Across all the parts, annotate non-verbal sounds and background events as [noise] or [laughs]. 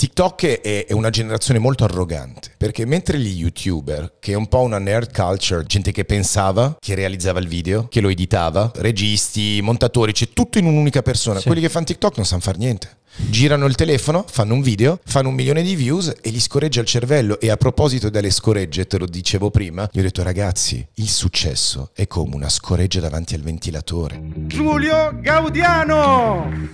TikTok è, è, una generazione molto arrogante, perché mentre gli youtuber, che è un po' una nerd culture, gente che pensava, che realizzava il video, che lo editava, registi, montatori, c'è cioè tutto in un'unica persona, sì. quelli che fanno TikTok non sanno fare niente. Girano il telefono, fanno un video, fanno un milione di views e gli scorreggia il cervello. E a proposito delle scoregge, te lo dicevo prima, gli ho detto ragazzi, il successo è come una scoreggia davanti al ventilatore. Giulio Gaudiano!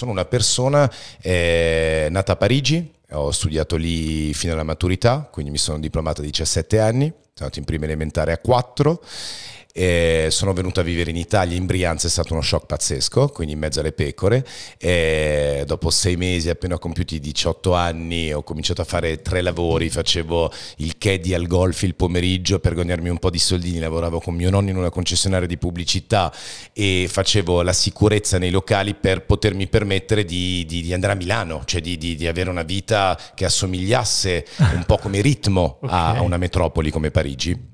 sono una persona eh, nata a Parigi, ho studiato lì fino alla maturità, quindi mi sono diplomata a 17 anni, sono andato in prima elementare a 4 eh, sono venuto a vivere in Italia, in Brianza è stato uno shock pazzesco, quindi in mezzo alle pecore. Eh, dopo sei mesi, appena compiuti 18 anni, ho cominciato a fare tre lavori, facevo il caddy al golf il pomeriggio per guadagnarmi un po' di soldini, lavoravo con mio nonno in una concessionaria di pubblicità e facevo la sicurezza nei locali per potermi permettere di, di, di andare a Milano, cioè di, di, avere una vita che assomigliasse un po' come ritmo okay. a, a una metropoli come Parigi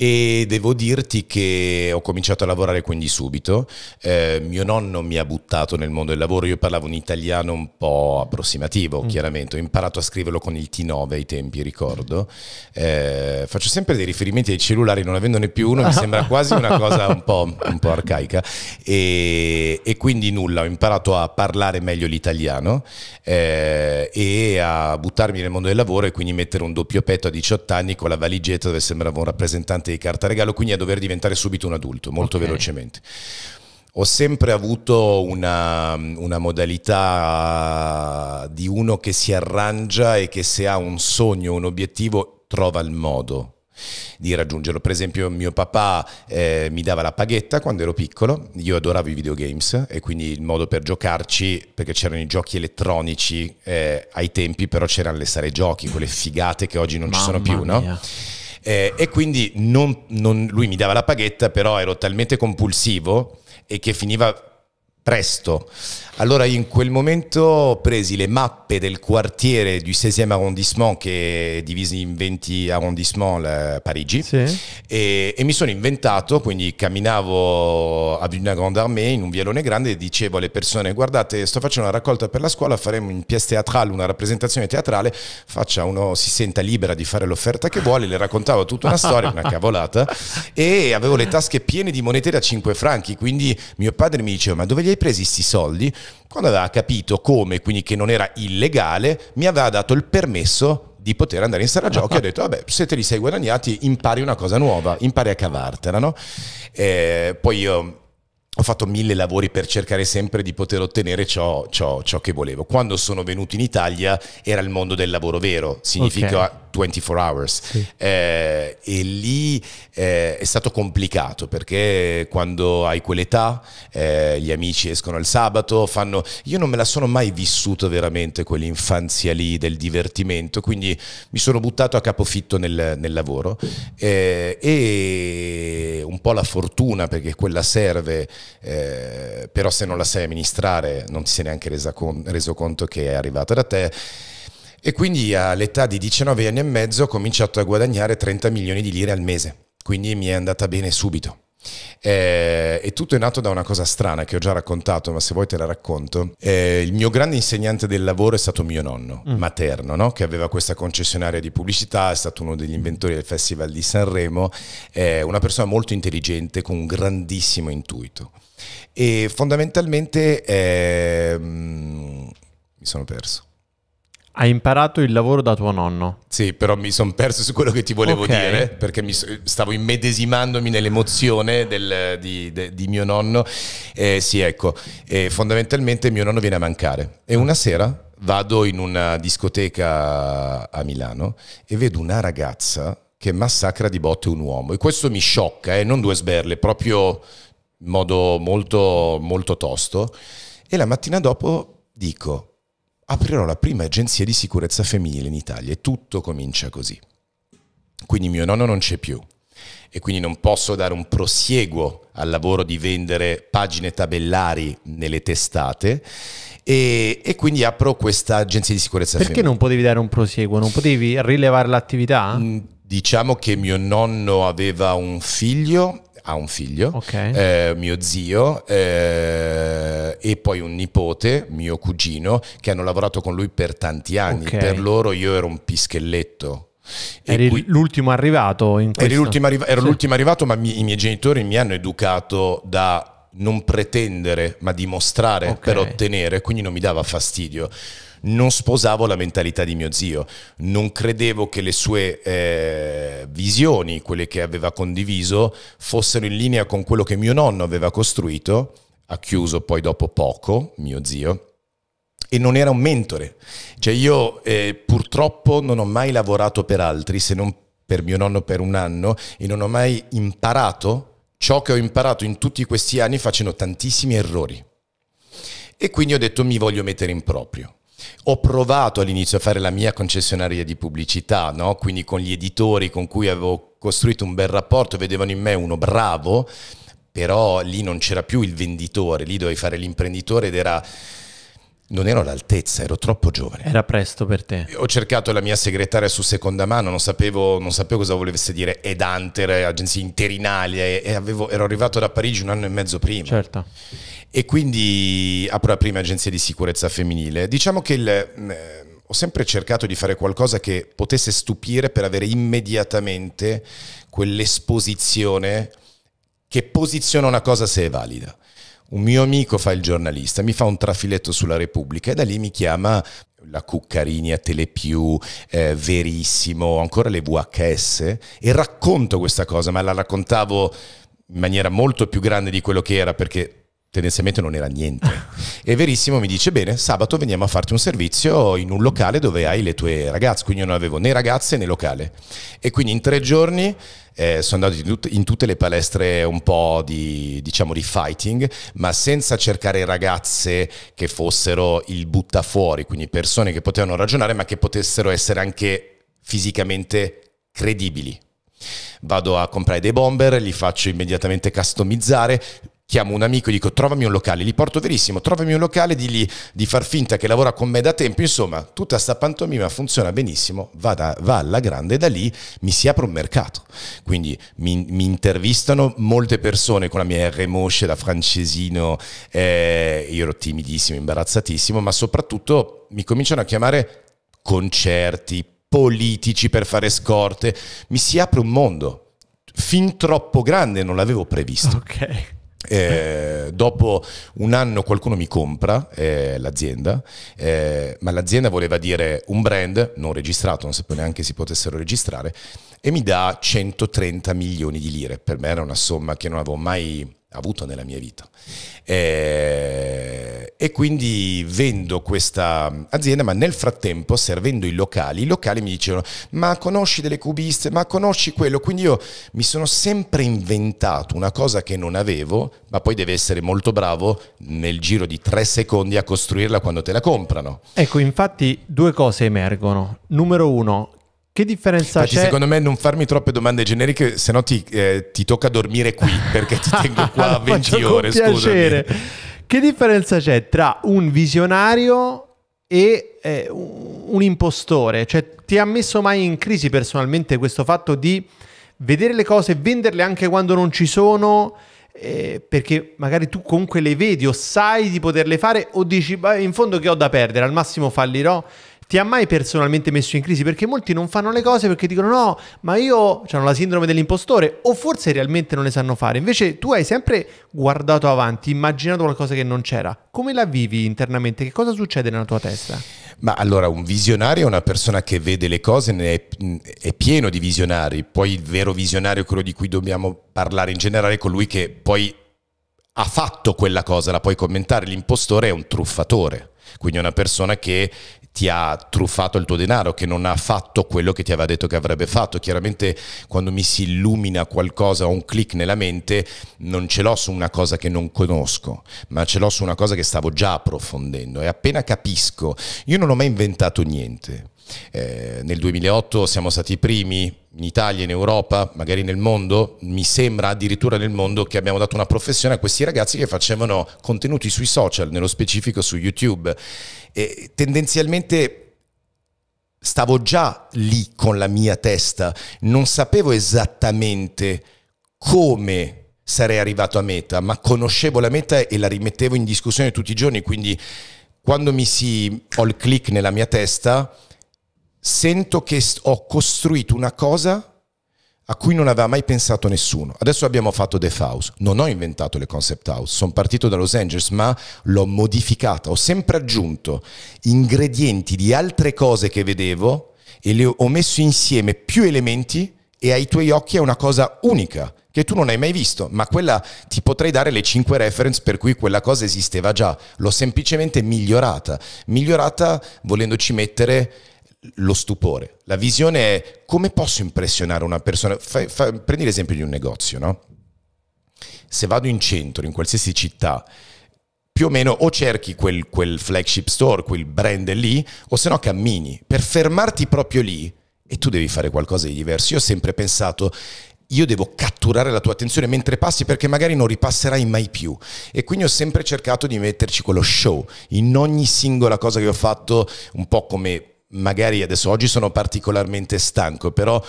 e devo dirti che ho cominciato a lavorare quindi subito. Eh, mio nonno mi ha buttato nel mondo del lavoro, io parlavo un italiano un po' approssimativo, mm. chiaramente, ho imparato a scriverlo con il T9 ai tempi, ricordo. Eh, faccio sempre dei riferimenti ai cellulari, non avendone più uno, mi sembra [laughs] quasi una cosa un po', un po arcaica. E, e, quindi nulla, ho imparato a parlare meglio l'italiano eh, e a buttarmi nel mondo del lavoro e quindi mettere un doppio petto a 18 anni con la valigetta dove sembrava un rappresentante carte di carta regalo, quindi a dover diventare subito un adulto, molto okay. velocemente. Ho sempre avuto una, una, modalità di uno che si arrangia e che se ha un sogno, un obiettivo, trova il modo di raggiungerlo. Per esempio mio papà eh, mi dava la paghetta quando ero piccolo, io adoravo i videogames e quindi il modo per giocarci, perché c'erano i giochi elettronici, eh, ai tempi però c'erano le sale giochi, quelle figate che oggi non Mamma ci sono più, mia. no? Eh, e quindi non, non, lui mi dava la paghetta, però ero talmente compulsivo e che finiva presto. Allora in quel momento presi le mappe del quartiere du 16e arrondissement che è diviso in 20 arrondissement la Parigi sì. e, e, mi sono inventato, quindi camminavo ad una grande armée in un vialone grande e dicevo alle persone guardate sto facendo una raccolta per la scuola, faremo in pièce teatrale una rappresentazione teatrale, faccia uno si senta libera di fare l'offerta che vuole, le raccontavo tutta una storia, una [laughs] cavolata e avevo le tasche piene di monete da 5 franchi, quindi mio padre mi diceva ma dove li hai presi questi soldi, quando aveva capito come, quindi che non era illegale, mi aveva dato il permesso di poter andare in sala giochi. [laughs] ho detto, vabbè, se te li sei guadagnati, impari una cosa nuova, impari a cavartela, no? E poi io ho fatto mille lavori per cercare sempre di poter ottenere ciò, ciò, ciò, che volevo. Quando sono venuto in Italia era il mondo del lavoro vero, significa okay. 24 Hours sì. eh, e lì eh, è stato complicato perché quando hai quell'età eh, gli amici escono il sabato, fanno... Io non me la sono mai vissuto veramente quell'infanzia lì del divertimento, quindi mi sono buttato a capofitto nel, nel lavoro eh, e un po' la fortuna perché quella serve, eh, però se non la sai amministrare non ti sei neanche reso conto che è arrivata da te e quindi all'età di 19 anni e mezzo ho cominciato a guadagnare 30 milioni di lire al mese, quindi mi è andata bene subito. Eh, e tutto è nato da una cosa strana che ho già raccontato, ma se vuoi te la racconto. Eh, il mio grande insegnante del lavoro è stato mio nonno, mm. materno, no? che aveva questa concessionaria di pubblicità, è stato uno degli inventori del Festival di Sanremo, eh, una persona molto intelligente con un grandissimo intuito. E fondamentalmente ehm, mi sono perso. Hai imparato il lavoro da tuo nonno. Sì, però mi sono perso su quello che ti volevo okay. dire, perché mi, stavo immedesimandomi nell'emozione del, di, de, di, mio nonno. Eh, sì, ecco, eh, fondamentalmente mio nonno viene a mancare. E una sera vado in una discoteca a Milano e vedo una ragazza che massacra di botte un uomo. E questo mi sciocca, eh, non due sberle, proprio in modo molto, molto tosto. E la mattina dopo dico, aprirò la prima agenzia di sicurezza femminile in Italia e tutto comincia così. Quindi mio nonno non c'è più e quindi non posso dare un prosieguo al lavoro di vendere pagine tabellari nelle testate e, e quindi apro questa agenzia di sicurezza Perché femminile. non potevi dare un prosieguo? Non potevi rilevare l'attività? Mm, diciamo che mio nonno aveva un figlio ha un figlio, okay. eh, mio zio eh, e poi un nipote, mio cugino, che hanno lavorato con lui per tanti anni. Okay. Per loro io ero un pischelletto. Eri qui, l'ultimo arrivato in questo. L'ultimo arriva- ero sì. l'ultimo arrivato, ma mi, i miei genitori mi hanno educato da non pretendere, ma dimostrare okay. per ottenere, quindi non mi dava fastidio non sposavo la mentalità di mio zio, non credevo che le sue eh, visioni, quelle che aveva condiviso, fossero in linea con quello che mio nonno aveva costruito, ha chiuso poi dopo poco, mio zio, e non era un mentore. Cioè io eh, purtroppo non ho mai lavorato per altri, se non per mio nonno per un anno, e non ho mai imparato ciò che ho imparato in tutti questi anni facendo tantissimi errori. E quindi ho detto mi voglio mettere in proprio. Ho provato all'inizio a fare la mia concessionaria di pubblicità, no? quindi con gli editori con cui avevo costruito un bel rapporto, vedevano in me uno bravo, però lì non c'era più il venditore, lì dovevi fare l'imprenditore ed era... Non ero all'altezza, ero troppo giovane. Era presto per te. Ho cercato la mia segretaria su seconda mano, non sapevo, non sapevo cosa volesse dire Ed Hunter, agenzia interinale, e, avevo, ero arrivato da Parigi un anno e mezzo prima. Certo e quindi apro la prima agenzia di sicurezza femminile. Diciamo che il, mm, eh, ho sempre cercato di fare qualcosa che potesse stupire per avere immediatamente quell'esposizione che posiziona una cosa se è valida. Un mio amico fa il giornalista, mi fa un trafiletto sulla Repubblica e da lì mi chiama la Cuccarini a Telepiù, eh, Verissimo, ancora le VHS e racconto questa cosa, ma la raccontavo in maniera molto più grande di quello che era perché tendenzialmente non era niente. [laughs] E Verissimo mi dice, bene, sabato veniamo a farti un servizio in un locale dove hai le tue ragazze, quindi io non avevo né ragazze né locale. E quindi in tre giorni eh, sono andato in, tut- in, tutte le palestre un po' di, diciamo, di fighting, ma senza cercare ragazze che fossero il butta fuori, quindi persone che potevano ragionare ma che potessero essere anche fisicamente credibili. Vado a comprare dei bomber, li faccio immediatamente customizzare, chiamo un amico e dico trovami un locale, li porto verissimo, trovami un locale, digli di far finta che lavora con me da tempo, insomma tutta sta pantomima funziona benissimo, va, da, va alla grande e da lì mi si apre un mercato, quindi mi, mi intervistano molte persone con la mia remosce da francesino, eh, io ero timidissimo, imbarazzatissimo, ma soprattutto mi cominciano a chiamare concerti, politici per fare scorte, mi si apre un mondo fin troppo grande, non l'avevo previsto. Ok. Eh, dopo un anno qualcuno mi compra eh, l'azienda, eh, ma l'azienda voleva dire un brand non registrato, non sapevo neanche si potessero registrare, e mi dà 130 milioni di lire. Per me era una somma che non avevo mai avuto nella mia vita. E, eh, e, quindi vendo questa azienda, ma nel frattempo, servendo i locali, i locali mi dicevano, ma conosci delle cubiste, ma conosci quello. Quindi io mi sono sempre inventato una cosa che non avevo, ma poi devi essere molto bravo nel giro di tre secondi a costruirla quando te la comprano. Ecco, infatti due cose emergono. Numero uno, che differenza Infatti, c'è? Secondo me non farmi troppe domande generiche, se no ti, eh, ti tocca dormire qui perché ti [laughs] tengo qua a 20 ore. Scusa. Che differenza c'è tra un visionario e eh, un impostore? Cioè, ti ha messo mai in crisi personalmente questo fatto di vedere le cose, venderle anche quando non ci sono? Eh, perché magari tu comunque le vedi o sai di poterle fare o dici, beh, in fondo che ho da perdere, al massimo fallirò ti ha mai personalmente messo in crisi? Perché molti non fanno le cose perché dicono no, ma io hanno la sindrome dell'impostore o forse realmente non le sanno fare. Invece tu hai sempre guardato avanti, immaginato qualcosa che non c'era. Come la vivi internamente? Che cosa succede nella tua testa? Ma allora, un visionario è una persona che vede le cose, è, è pieno di visionari. Poi il vero visionario, quello di cui dobbiamo parlare in generale, è colui che poi ha fatto quella cosa, la puoi commentare. L'impostore è un truffatore quindi è una persona che ti ha truffato il tuo denaro, che non ha fatto quello che ti aveva detto che avrebbe fatto. Chiaramente quando mi si illumina qualcosa, un click nella mente, non ce l'ho su una cosa che non conosco, ma ce l'ho su una cosa che stavo già approfondendo e appena capisco, io non ho mai inventato niente. Eh, nel 2008 siamo stati i primi in Italia, in Europa, magari nel mondo, mi sembra addirittura nel mondo che abbiamo dato una professione a questi ragazzi che facevano contenuti sui social, nello specifico su YouTube. E tendenzialmente stavo già lì con la mia testa, non sapevo esattamente come sarei arrivato a meta, ma conoscevo la meta e la rimettevo in discussione tutti i giorni, quindi quando mi si ho il click nella mia testa, sento che ho costruito una cosa a cui non aveva mai pensato nessuno. Adesso abbiamo fatto The House, non ho inventato le concept house, sono partito da Los Angeles ma l'ho modificata, ho sempre aggiunto ingredienti di altre cose che vedevo e le ho messo insieme più elementi e ai tuoi occhi è una cosa unica che tu non hai mai visto, ma quella ti potrei dare le cinque reference per cui quella cosa esisteva già, l'ho semplicemente migliorata, migliorata volendoci mettere lo stupore. La visione è come posso impressionare una persona. Fai, fai, prendi l'esempio di un negozio, no? Se vado in centro, in qualsiasi città, più o meno o cerchi quel, quel flagship store, quel brand lì, o se no cammini. Per fermarti proprio lì, e tu devi fare qualcosa di diverso. Io ho sempre pensato, io devo catturare la tua attenzione mentre passi perché magari non ripasserai mai più. E quindi ho sempre cercato di metterci quello show in ogni singola cosa che ho fatto, un po' come magari adesso oggi sono particolarmente stanco, però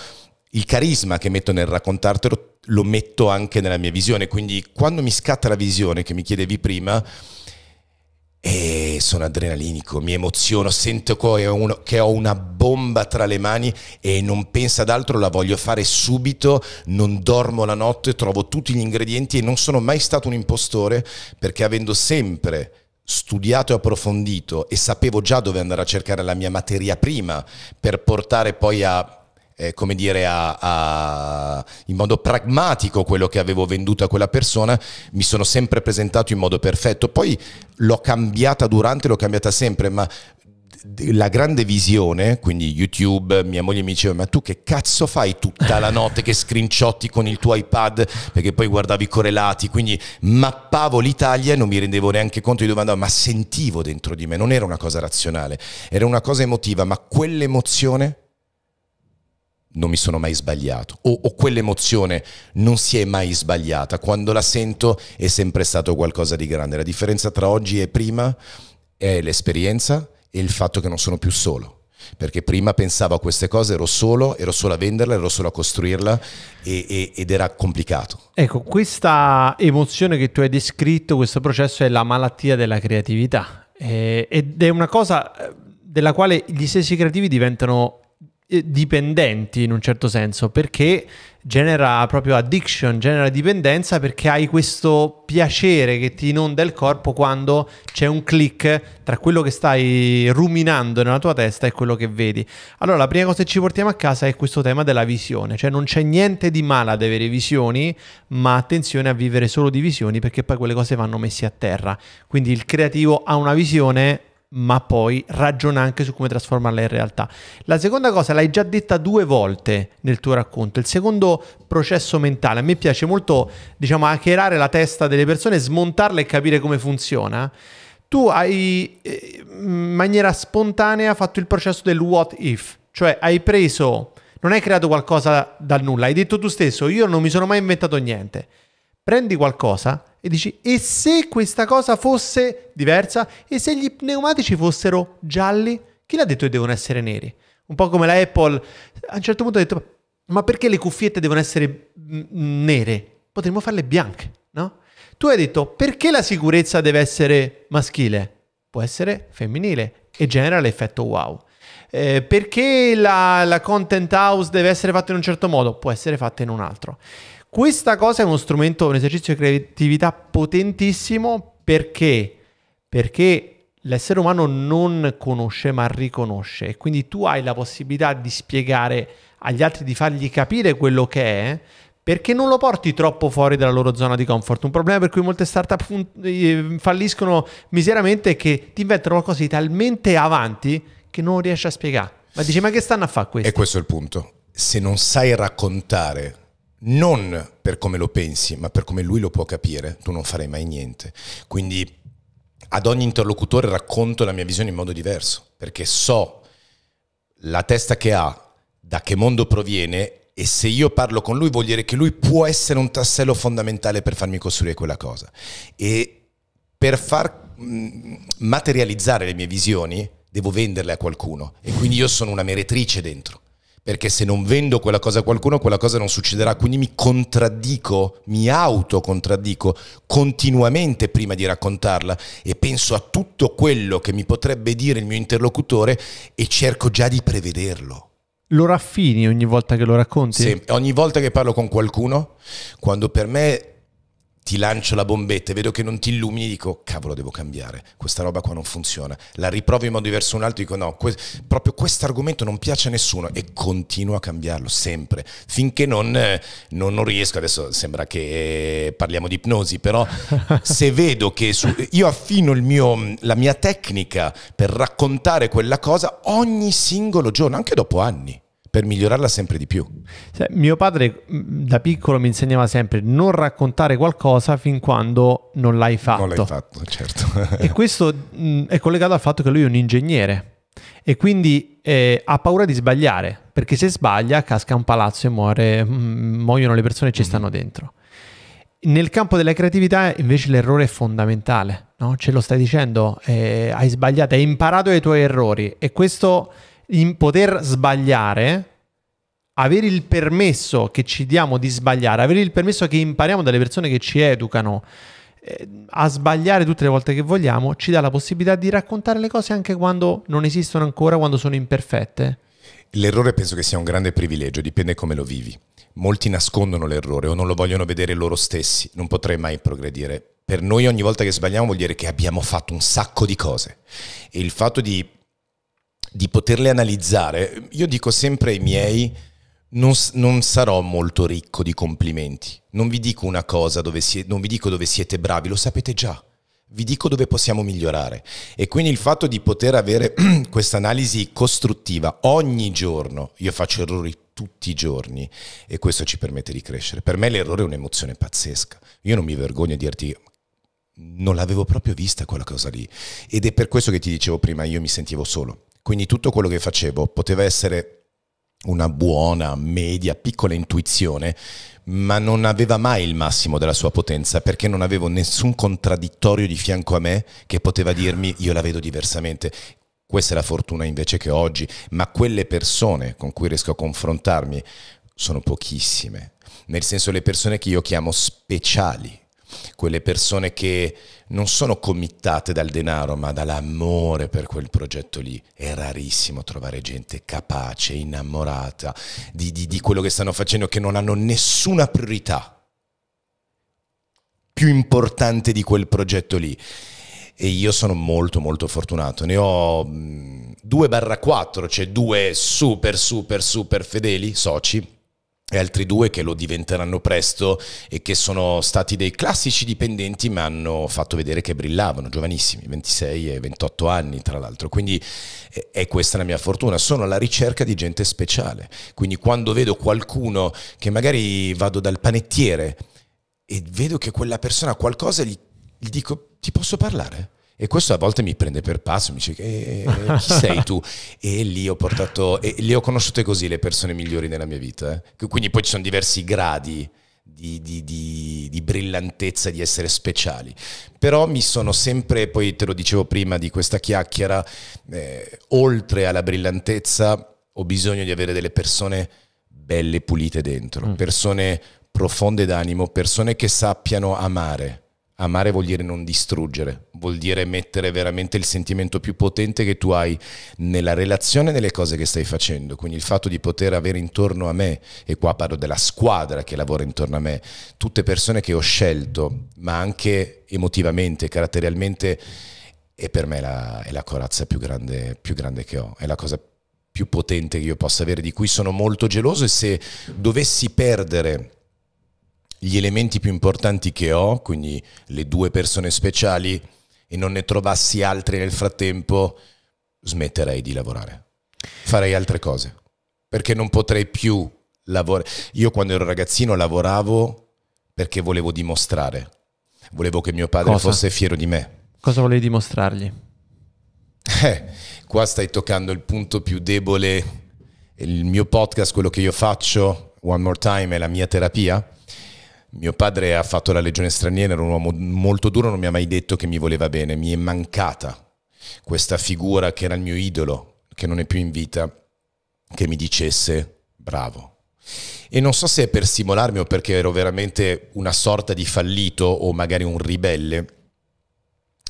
il carisma che metto nel raccontartelo lo metto anche nella mia visione, quindi quando mi scatta la visione che mi chiedevi prima, e sono adrenalinico, mi emoziono, sento che ho una bomba tra le mani e non penso ad altro, la voglio fare subito, non dormo la notte, trovo tutti gli ingredienti e non sono mai stato un impostore perché avendo sempre studiato e approfondito e sapevo già dove andare a cercare la mia materia prima per portare poi a eh, come dire, a, a, in modo pragmatico quello che avevo venduto a quella persona, mi sono sempre presentato in modo perfetto. Poi l'ho cambiata durante, l'ho cambiata sempre, ma la grande visione, quindi YouTube, mia moglie mi diceva ma tu che cazzo fai tutta la notte che screenshotti con il tuo iPad perché poi guardavi i correlati, quindi mappavo l'Italia e non mi rendevo neanche conto di dove andavo, ma sentivo dentro di me, non era una cosa razionale, era una cosa emotiva, ma quell'emozione non mi sono mai sbagliato o, o, quell'emozione non si è mai sbagliata, quando la sento è sempre stato qualcosa di grande. La differenza tra oggi e prima è l'esperienza e il fatto che non sono più solo. Perché prima pensavo a queste cose, ero solo, ero solo a venderla, ero solo a costruirla e, e, ed era complicato. Ecco, questa emozione che tu hai descritto, questo processo è la malattia della creatività eh, ed è una cosa eh, della quale gli stessi creativi diventano eh, dipendenti in un certo senso perché genera proprio addiction, genera dipendenza perché hai questo piacere che ti inonda il corpo quando c'è un click tra quello che stai ruminando nella tua testa e quello che vedi. Allora la prima cosa che ci portiamo a casa è questo tema della visione, cioè non c'è niente di male ad avere visioni, ma attenzione a vivere solo di visioni perché poi quelle cose vanno messe a terra. Quindi il creativo ha una visione ma poi ragiona anche su come trasformarla in realtà. La seconda cosa l'hai già detta due volte nel tuo racconto, il secondo processo mentale. A me piace molto, diciamo, hackerare la testa delle persone, smontarla e capire come funziona. Tu hai eh, in maniera spontanea fatto il processo del what if, cioè hai preso, non hai creato qualcosa dal nulla, hai detto tu stesso, io non mi sono mai inventato niente. Prendi qualcosa, e dici e se questa cosa fosse diversa? E se gli pneumatici fossero gialli? Chi l'ha detto che devono essere neri? Un po' come la Apple, a un certo punto ha detto ma perché le cuffiette devono essere mm, mm, nere? Potremmo farle bianche, no? Tu hai detto perché la sicurezza deve essere maschile? Può essere femminile e genera l'effetto wow. Eh, perché la, la content house deve essere fatta in un certo modo? Può essere fatta in un altro. Questa cosa è uno strumento, un esercizio di creatività potentissimo perché? Perché l'essere umano non conosce ma riconosce e quindi tu hai la possibilità di spiegare agli altri, di fargli capire quello che è perché non lo porti troppo fuori dalla loro zona di comfort. Un problema per cui molte startup eh, falliscono miseramente è che ti inventano qualcosa di talmente avanti che non riesci a spiegare. Ma dici ma che stanno a fare questo? E questo è il punto. Se non sai raccontare non per come lo pensi, ma per come lui lo può capire, tu non farei mai niente. Quindi ad ogni interlocutore racconto la mia visione in modo diverso, perché so la testa che ha, da che mondo proviene e se io parlo con lui vuol dire che lui può essere un tassello fondamentale per farmi costruire quella cosa. E per far mm, materializzare le mie visioni devo venderle a qualcuno e quindi io sono una meretrice dentro perché se non vendo quella cosa a qualcuno, quella cosa non succederà. Quindi mi contraddico, mi autocontraddico continuamente prima di raccontarla e penso a tutto quello che mi potrebbe dire il mio interlocutore e cerco già di prevederlo. Lo raffini ogni volta che lo racconti? Sì, ogni volta che parlo con qualcuno, quando per me ti lancio la bombetta e vedo che non ti illumini, dico cavolo devo cambiare, questa roba qua non funziona, la riprovo in modo diverso un altro, dico no, que proprio questo argomento non piace a nessuno e continuo a cambiarlo sempre, finché non, eh, non, non riesco, adesso sembra che eh, parliamo di ipnosi, però [laughs] se vedo che su, io affino mio, la mia tecnica per raccontare quella cosa ogni singolo giorno, anche dopo anni per migliorarla sempre di più. Mio padre mm, da piccolo mi insegnava sempre non raccontare qualcosa fin quando non l'hai fatto. Non l'hai fatto, certo. e [laughs] questo mm, è collegato al fatto che lui è un ingegnere e quindi eh, ha paura di sbagliare, perché se sbaglia casca un palazzo e muore, mm, muoiono le persone che ci mm-hmm. stanno dentro. Nel campo della creatività invece l'errore è fondamentale, no? ce lo stai dicendo, eh, hai sbagliato, hai imparato i tuoi errori e questo in poter sbagliare, avere il permesso che ci diamo di sbagliare, avere il permesso che impariamo dalle persone che ci educano eh, a sbagliare tutte le volte che vogliamo, ci dà la possibilità di raccontare le cose anche quando non esistono ancora, quando sono imperfette. L'errore penso che sia un grande privilegio, dipende come lo vivi. Molti nascondono l'errore o non lo vogliono vedere loro stessi, non potrei mai progredire. Per noi ogni volta che sbagliamo vuol dire che abbiamo fatto un sacco di cose e il fatto di di poterle analizzare. Io dico sempre ai miei, non, non, sarò molto ricco di complimenti. Non vi dico una cosa, dove si, non vi dico dove siete bravi, lo sapete già. Vi dico dove possiamo migliorare. E quindi il fatto di poter avere [clears throat] questa analisi costruttiva ogni giorno, io faccio errori tutti i giorni e questo ci permette di crescere. Per me l'errore è un'emozione pazzesca. Io non mi vergogno a dirti non l'avevo proprio vista quella cosa lì ed è per questo che ti dicevo prima, io mi sentivo solo quindi tutto quello che facevo poteva essere una buona, media, piccola intuizione, ma non aveva mai il massimo della sua potenza perché non avevo nessun contraddittorio di fianco a me che poteva dirmi io la vedo diversamente. Questa è la fortuna invece che oggi, ma quelle persone con cui riesco a confrontarmi sono pochissime, nel senso le persone che io chiamo speciali quelle persone che non sono committate dal denaro ma dall'amore per quel progetto lì. È rarissimo trovare gente capace, innamorata di, di, di quello che stanno facendo, che non hanno nessuna priorità più importante di quel progetto lì. E io sono molto molto fortunato, ne ho 2 mm, barra 4, cioè due super super super fedeli soci e altri due che lo diventeranno presto e che sono stati dei classici dipendenti ma hanno fatto vedere che brillavano, giovanissimi, 26 e 28 anni tra l'altro, quindi eh, è questa la mia fortuna, sono alla ricerca di gente speciale, quindi quando vedo qualcuno che magari vado dal panettiere e vedo che quella persona ha qualcosa, gli, gli dico ti posso parlare? E questo a volte mi prende per pazzo, mi dice eh, eh, chi sei tu? [laughs] e lì ho portato, e lì ho conosciute così le persone migliori nella mia vita. Eh. Quindi poi ci sono diversi gradi. Di, di, di, di, brillantezza, di essere speciali. Però mi sono sempre, poi te lo dicevo prima di questa chiacchiera, eh, oltre alla brillantezza ho bisogno di avere delle persone belle, pulite dentro, mm. persone profonde d'animo, persone che sappiano amare, Amare vuol dire non distruggere, vuol dire mettere veramente il sentimento più potente che tu hai nella relazione e nelle cose che stai facendo. Quindi il fatto di poter avere intorno a me, e qua parlo della squadra che lavora intorno a me, tutte persone che ho scelto, ma anche emotivamente, caratterialmente, è per me la, è la corazza più grande, più grande che ho, è la cosa più potente che io possa avere, di cui sono molto geloso e se dovessi perdere gli elementi più importanti che ho, quindi le due persone speciali, e non ne trovassi altri nel frattempo, smetterei di lavorare. Farei altre cose. Perché non potrei più lavorare. Io quando ero ragazzino lavoravo perché volevo dimostrare. Volevo che mio padre Cosa? fosse fiero di me. Cosa volevi dimostrargli? Eh, qua stai toccando il punto più debole. Il mio podcast, quello che io faccio, One More Time, è la mia terapia. Mio padre ha fatto la legione straniera, era un uomo molto duro, non mi ha mai detto che mi voleva bene, mi è mancata questa figura che era il mio idolo, che non è più in vita, che mi dicesse bravo. E non so se è per stimolarmi o perché ero veramente una sorta di fallito o magari un ribelle,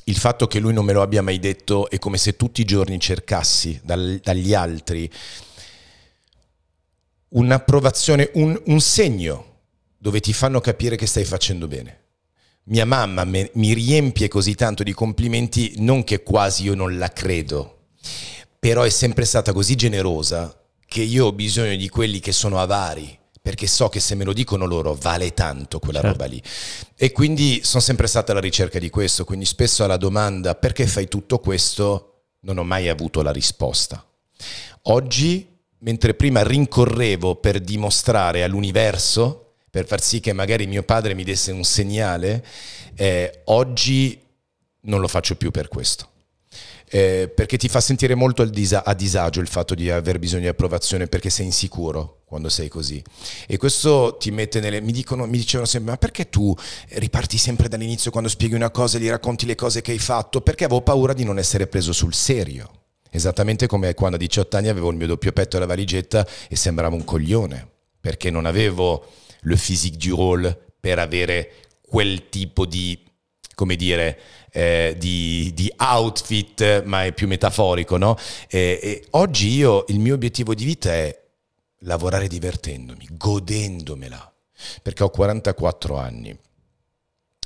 il fatto che lui non me lo abbia mai detto è come se tutti i giorni cercassi dal, dagli altri un'approvazione, un, un segno dove ti fanno capire che stai facendo bene. Mia mamma me, mi riempie così tanto di complimenti, non che quasi io non la credo, però è sempre stata così generosa che io ho bisogno di quelli che sono avari, perché so che se me lo dicono loro vale tanto quella certo. roba lì. E quindi sono sempre stata alla ricerca di questo, quindi spesso alla domanda perché fai tutto questo non ho mai avuto la risposta. Oggi, mentre prima rincorrevo per dimostrare all'universo per far sì che magari mio padre mi desse un segnale, eh, oggi non lo faccio più per questo. Eh, perché ti fa sentire molto a disagio il fatto di aver bisogno di approvazione perché sei insicuro quando sei così. E questo ti mette nelle... Mi, dicono, mi dicevano sempre, ma perché tu riparti sempre dall'inizio quando spieghi una cosa e gli racconti le cose che hai fatto? Perché avevo paura di non essere preso sul serio. Esattamente come quando a 18 anni avevo il mio doppio petto e la valigetta e sembravo un coglione, perché non avevo le physique du role per avere quel tipo di, come dire, eh, di, di, outfit, ma è più metaforico, no? E, e oggi io, il mio obiettivo di vita è lavorare divertendomi, godendomela, perché ho 44 anni.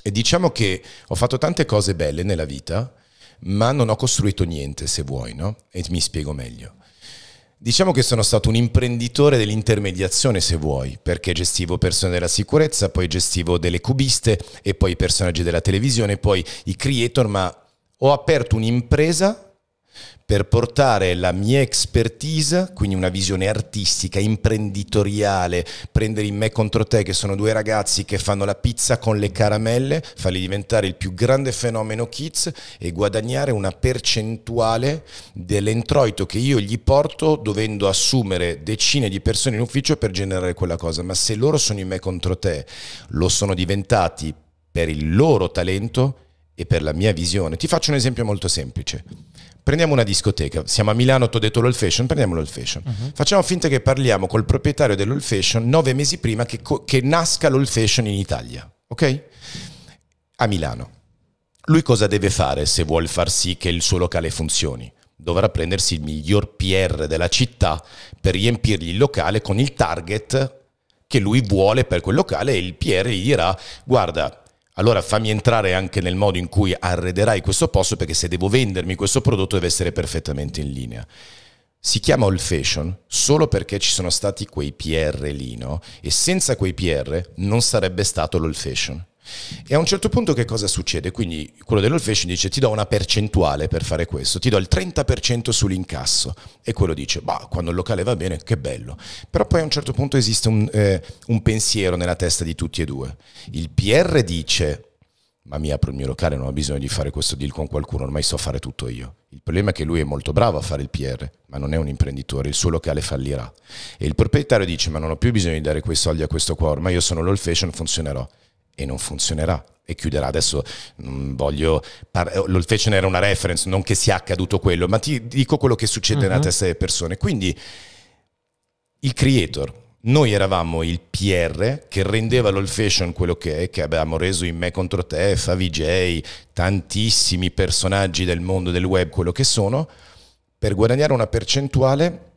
E diciamo che ho fatto tante cose belle nella vita, ma non ho costruito niente, se vuoi, no? E mi spiego meglio. Diciamo che sono stato un imprenditore dell'intermediazione, se vuoi, perché gestivo persone della sicurezza, poi gestivo delle cubiste e poi i personaggi della televisione, poi i creator, ma ho aperto un'impresa per portare la mia expertise, quindi una visione artistica, imprenditoriale, prendere in me contro te che sono due ragazzi che fanno la pizza con le caramelle, farli diventare il più grande fenomeno kids e guadagnare una percentuale dell'entroito che io gli porto dovendo assumere decine di persone in ufficio per generare quella cosa. Ma se loro sono in me contro te, lo sono diventati per il loro talento e per la mia visione. Ti faccio un esempio molto semplice Prendiamo una discoteca, siamo a Milano, ti ho detto l'old fashion, prendiamo l'old fashion. Uh-huh. Facciamo finta che parliamo col proprietario dell'old fashion nove mesi prima che, che nasca l'old fashion in Italia, ok? A Milano. Lui cosa deve fare se vuole far sì che il suo locale funzioni? dovrà prendersi il miglior PR della città per riempirgli il locale con il target che lui vuole per quel locale e il PR gli dirà guarda allora fammi entrare anche nel modo in cui arrederai questo posto perché se devo vendermi questo prodotto deve essere perfettamente in linea. Si chiama old fashion solo perché ci sono stati quei PR lì, no? E senza quei PR non sarebbe stato l'old fashion. E a un certo punto che cosa succede? Quindi quello dell'old dice ti do una percentuale per fare questo, ti do il 30% sull'incasso e quello dice bah quando il locale va bene che bello, però poi a un certo punto esiste un, eh, un pensiero nella testa di tutti e due, il PR dice ma mi apro il mio locale, non ho bisogno di fare questo deal con qualcuno, ormai so fare tutto io. Il problema è che lui è molto bravo a fare il PR, ma non è un imprenditore, il suo locale fallirà. E il proprietario dice, ma non ho più bisogno di dare quei soldi a questo qua, ormai io sono l'old fashion, funzionerò e non funzionerà e chiuderà. Adesso non mm, voglio. Par- eh, lo era una reference, non che sia accaduto quello, ma ti dico quello che succede uh-huh. nella mhm. testa delle persone. Quindi il creator. Noi eravamo il PR che rendeva l'old quello che è, che abbiamo reso in Me contro te, Favij, tantissimi personaggi del mondo del web quello che sono, per guadagnare una percentuale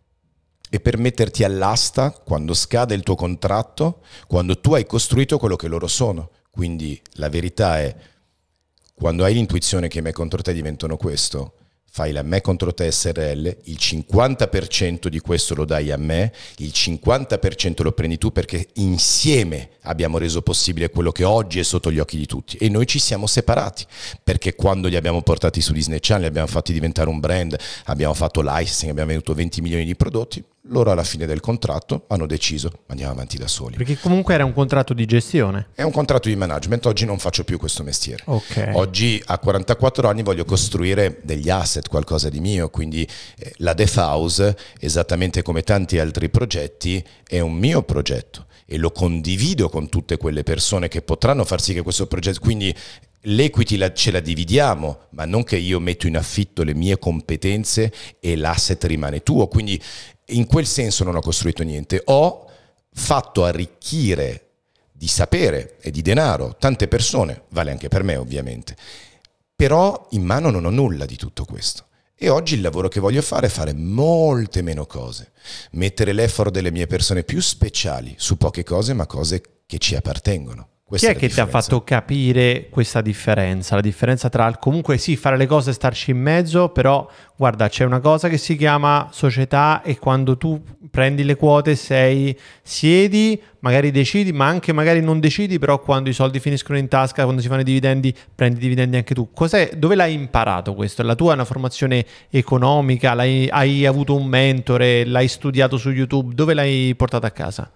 e per metterti all'asta quando scade il tuo contratto, quando tu hai costruito quello che loro sono. Quindi la verità è, quando hai l'intuizione che me contro te diventano questo, fai la me contro te SRL, il 50% di questo lo dai a me, il 50% lo prendi tu perché insieme abbiamo reso possibile quello che oggi è sotto gli occhi di tutti e noi ci siamo separati perché quando li abbiamo portati su Disney Channel, li abbiamo fatti diventare un brand, abbiamo fatto licensing, abbiamo venduto 20 milioni di prodotti, loro alla fine del contratto hanno deciso andiamo avanti da soli. Perché comunque era un contratto di gestione. È un contratto di management, oggi non faccio più questo mestiere. Okay. Oggi a 44 anni voglio costruire degli asset, qualcosa di mio, quindi eh, la Def House, esattamente come tanti altri progetti, è un mio progetto e lo condivido con con tutte quelle persone che potranno far sì che questo progetto... Quindi l'equity la, ce la dividiamo, ma non che io metto in affitto le mie competenze e l'asset rimane tuo. Quindi in quel senso non ho costruito niente. Ho fatto arricchire di sapere e di denaro tante persone, vale anche per me ovviamente, però in mano non ho nulla di tutto questo. E oggi il lavoro che voglio fare è fare molte meno cose, mettere l'effort delle mie persone più speciali su poche cose, ma cose che ci appartengono. Questa Chi è, che differenza. ti ha fatto capire questa differenza? La differenza tra comunque sì, fare le cose e starci in mezzo, però guarda, c'è una cosa che si chiama società e quando tu prendi le quote sei siedi, magari decidi, ma anche magari non decidi, però quando i soldi finiscono in tasca, quando si fanno i dividendi, prendi i dividendi anche tu. Cos'è, dove l'hai imparato questo? La tua è una formazione economica, hai avuto un mentore, l'hai studiato su YouTube, dove l'hai portato a casa?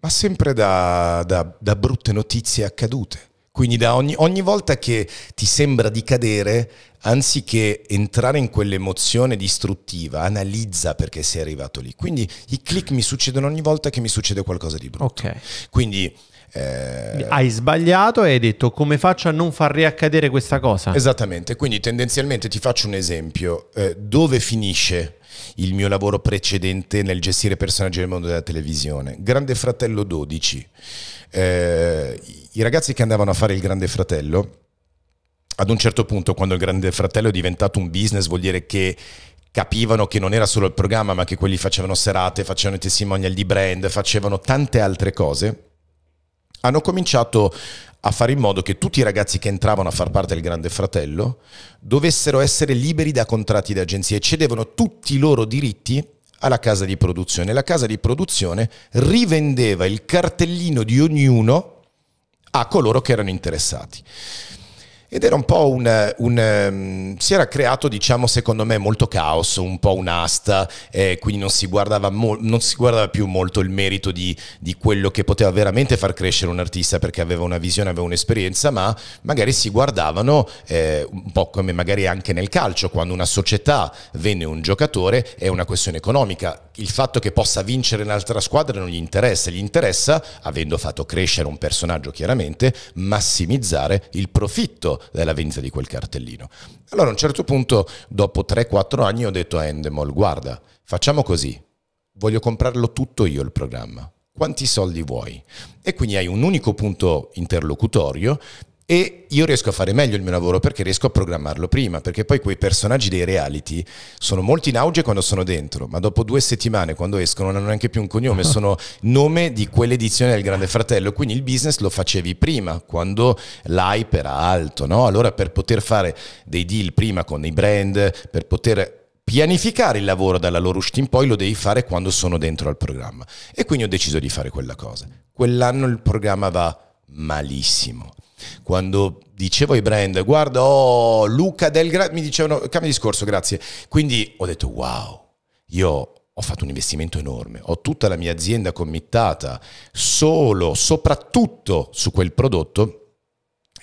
ma sempre da, da, da brutte notizie accadute. Quindi da ogni, ogni, volta che ti sembra di cadere, anziché entrare in quell'emozione distruttiva, analizza perché sei arrivato lì. Quindi i click mi succedono ogni volta che mi succede qualcosa di brutto. Okay. Quindi eh... Hai sbagliato e hai detto come faccio a non far riaccadere questa cosa? Esattamente, quindi tendenzialmente ti faccio un esempio. Eh, dove finisce il mio lavoro precedente nel gestire personaggi nel mondo della televisione. Grande Fratello 12. Eh, I ragazzi che andavano a fare il Grande Fratello, ad un certo punto, quando il Grande Fratello è diventato un business, vuol dire che capivano che non era solo il programma, ma che quelli facevano serate, facevano testimonial di brand, facevano tante altre cose hanno cominciato a fare in modo che tutti i ragazzi che entravano a far parte del Grande Fratello dovessero essere liberi da contratti di agenzie e cedevano tutti i loro diritti alla casa di produzione. La casa di produzione rivendeva il cartellino di ognuno a coloro che erano interessati. Ed era un po' un... un um, si era creato, diciamo, secondo me, molto caos, un po' un'asta, eh, quindi non si, mo- non si, guardava più molto il merito di, di, quello che poteva veramente far crescere un artista perché aveva una visione, aveva un'esperienza, ma magari si guardavano eh, un po' come magari anche nel calcio, quando una società vende un giocatore è una questione economica. Il fatto che possa vincere un'altra squadra non gli interessa, gli interessa, avendo fatto crescere un personaggio chiaramente, massimizzare il profitto della vendita di quel cartellino. Allora a un certo punto, dopo 3-4 anni, ho detto a Endemol, guarda, facciamo così, voglio comprarlo tutto io il programma, quanti soldi vuoi? E quindi hai un unico punto interlocutorio e io riesco a fare meglio il mio lavoro perché riesco a programmarlo prima, perché poi quei personaggi dei reality sono molto in auge quando sono dentro, ma dopo due settimane quando escono non hanno neanche più un cognome, [laughs] sono nome di quell'edizione del Grande Fratello, quindi il business lo facevi prima, quando l'hype era alto, no? Allora per poter fare dei deal prima con i brand, per poter pianificare il lavoro dalla loro uscita in poi lo devi fare quando sono dentro al programma. E quindi ho deciso di fare quella cosa. Quell'anno il programma va malissimo. Quando dicevo ai brand, guarda, oh, Luca Del Gra-", mi dicevano, cambia discorso, grazie. Quindi ho detto, wow, io ho fatto un investimento enorme, ho tutta la mia azienda committata solo, soprattutto su quel prodotto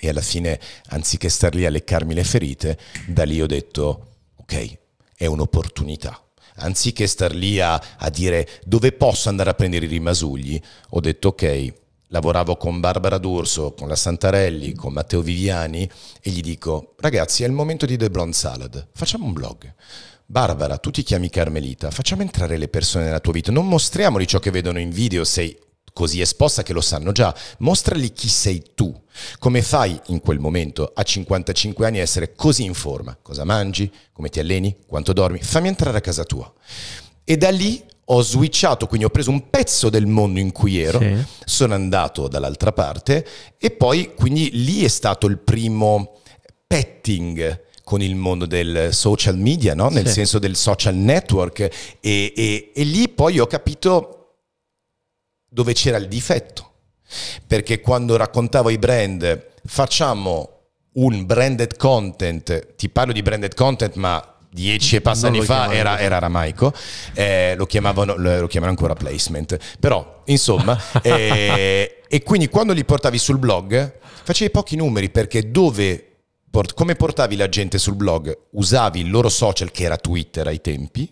e alla fine, anziché star lì a leccarmi le ferite, da lì ho detto, ok, è un'opportunità. Anziché star lì a, a dire dove posso andare a prendere i rimasugli, ho detto, ok, lavoravo con Barbara D'Urso, con la Santarelli, con Matteo Viviani e gli dico ragazzi è il momento di The Blonde Salad, facciamo un blog. Barbara, tu ti chiami Carmelita, facciamo entrare le persone nella tua vita, non mostriamoli ciò che vedono in video, sei così esposta che lo sanno già, mostrali chi sei tu, come fai in quel momento a 55 anni a essere così in forma, cosa mangi, come ti alleni, quanto dormi, fammi entrare a casa tua. E da lì ho switchato, quindi ho preso un pezzo del mondo in cui ero, sì. sono andato dall'altra parte e poi quindi lì è stato il primo petting con il mondo del social media, no? nel sì. senso del social network e, e, e lì poi ho capito dove c'era il difetto, perché quando raccontavo ai brand facciamo un branded content, ti parlo di branded content ma dieci e passa anni fa era, era, aramaico, eh, lo, chiamavano, lo, lo chiamano ancora placement. Però, insomma, [laughs] eh, e quindi quando li portavi sul blog facevi pochi numeri perché dove port- come portavi la gente sul blog usavi il loro social che era Twitter ai tempi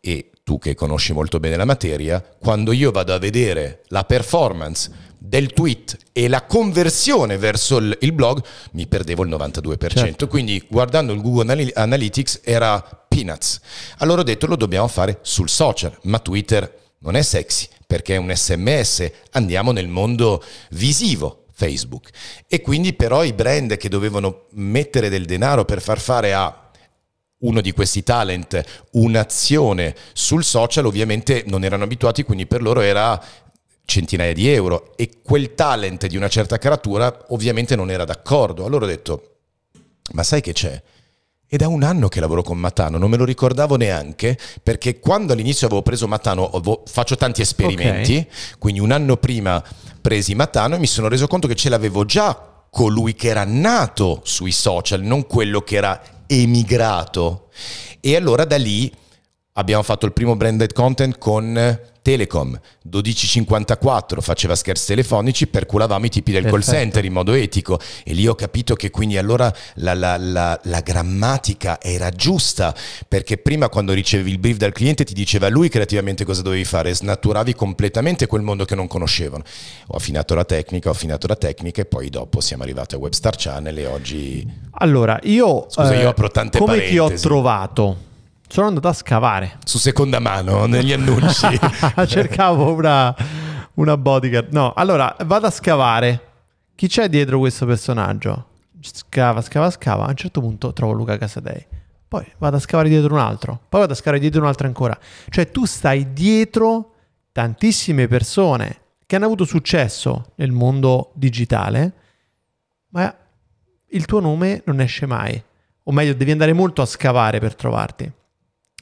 e tu che conosci molto bene la materia, quando io vado a vedere la performance del tweet e la conversione verso il blog, mi perdevo il 92%. Certo. Quindi guardando il Google Analytics era peanuts. Allora ho detto lo dobbiamo fare sul social, ma Twitter non è sexy perché è un sms, andiamo nel mondo visivo. Facebook. E quindi però i brand che dovevano mettere del denaro per far fare a uno di questi talent un'azione sul social, ovviamente non erano abituati, quindi per loro era centinaia di euro e quel talent di una certa caratura ovviamente non era d'accordo. Allora ho detto, ma sai che c'è? È da un anno che lavoro con Matano, non me lo ricordavo neanche, perché quando all'inizio avevo preso Matano, faccio tanti esperimenti, okay. quindi un anno prima presi Matano e mi sono reso conto che ce l'avevo già colui che era nato sui social, non quello che era emigrato. E allora da lì abbiamo fatto il primo branded content con Telecom 1254 faceva scherzi telefonici, perculavamo i tipi del Perfetto. call center in modo etico e lì ho capito che quindi allora la, la, la, la, grammatica era giusta, perché prima quando ricevi il brief dal cliente ti diceva lui creativamente cosa dovevi fare, snaturavi completamente quel mondo che non conoscevano. Ho affinato la tecnica, ho affinato la tecnica e poi dopo siamo arrivati a Webstar Channel e oggi... Allora, io... Scusa, eh, io apro tante come parentesi. ti ho trovato? Sono andato a scavare. Su seconda mano, negli annunci. [laughs] Cercavo una, una bodyguard. No, allora vado a scavare. Chi c'è dietro questo personaggio? Scava, scava, scava. A un certo punto trovo Luca Casadei. Poi vado a scavare dietro un altro. Poi vado a scavare dietro un altro ancora. Cioè tu stai dietro tantissime persone che hanno avuto successo nel mondo digitale, ma il tuo nome non esce mai. O meglio, devi andare molto a scavare per trovarti.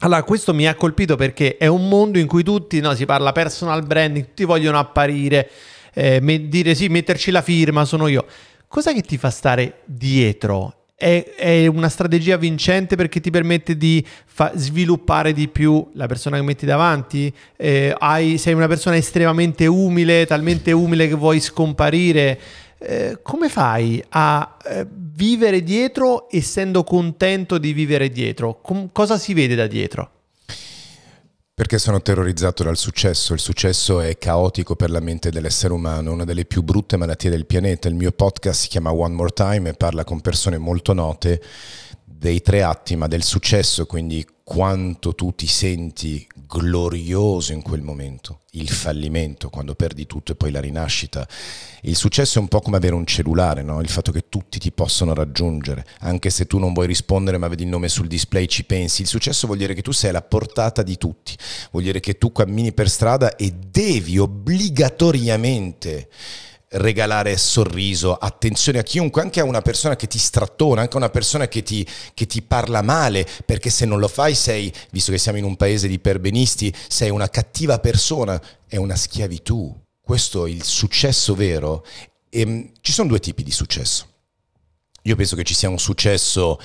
Allora, questo mi ha colpito perché è un mondo in cui tutti no, si parla personal branding, tutti vogliono apparire, eh, dire sì, metterci la firma, sono io. Cosa che ti fa stare dietro? È, è una strategia vincente perché ti permette di sviluppare di più la persona che metti davanti? Eh, hai, sei una persona estremamente umile, talmente umile che vuoi scomparire? Eh, come fai a eh, vivere dietro essendo contento di vivere dietro? Com- cosa si vede da dietro? Perché sono terrorizzato dal successo. Il successo è caotico per la mente dell'essere umano, una delle più brutte malattie del pianeta. Il mio podcast si chiama One More Time e parla con persone molto note dei tre atti, ma del successo, quindi quanto tu ti senti glorioso in quel momento, il fallimento, quando perdi tutto e poi la rinascita. Il successo è un po' come avere un cellulare, no? il fatto che tutti ti possono raggiungere, anche se tu non vuoi rispondere ma vedi il nome sul display, ci pensi. Il successo vuol dire che tu sei alla portata di tutti, vuol dire che tu cammini per strada e devi obbligatoriamente regalare sorriso, attenzione a chiunque, anche a una persona che ti strattona, anche a una persona che ti, che ti parla male, perché se non lo fai sei, visto che siamo in un paese di perbenisti, sei una cattiva persona, è una schiavitù. Questo è il successo vero. E, ehm, ci sono due tipi di successo. Io penso che ci sia un successo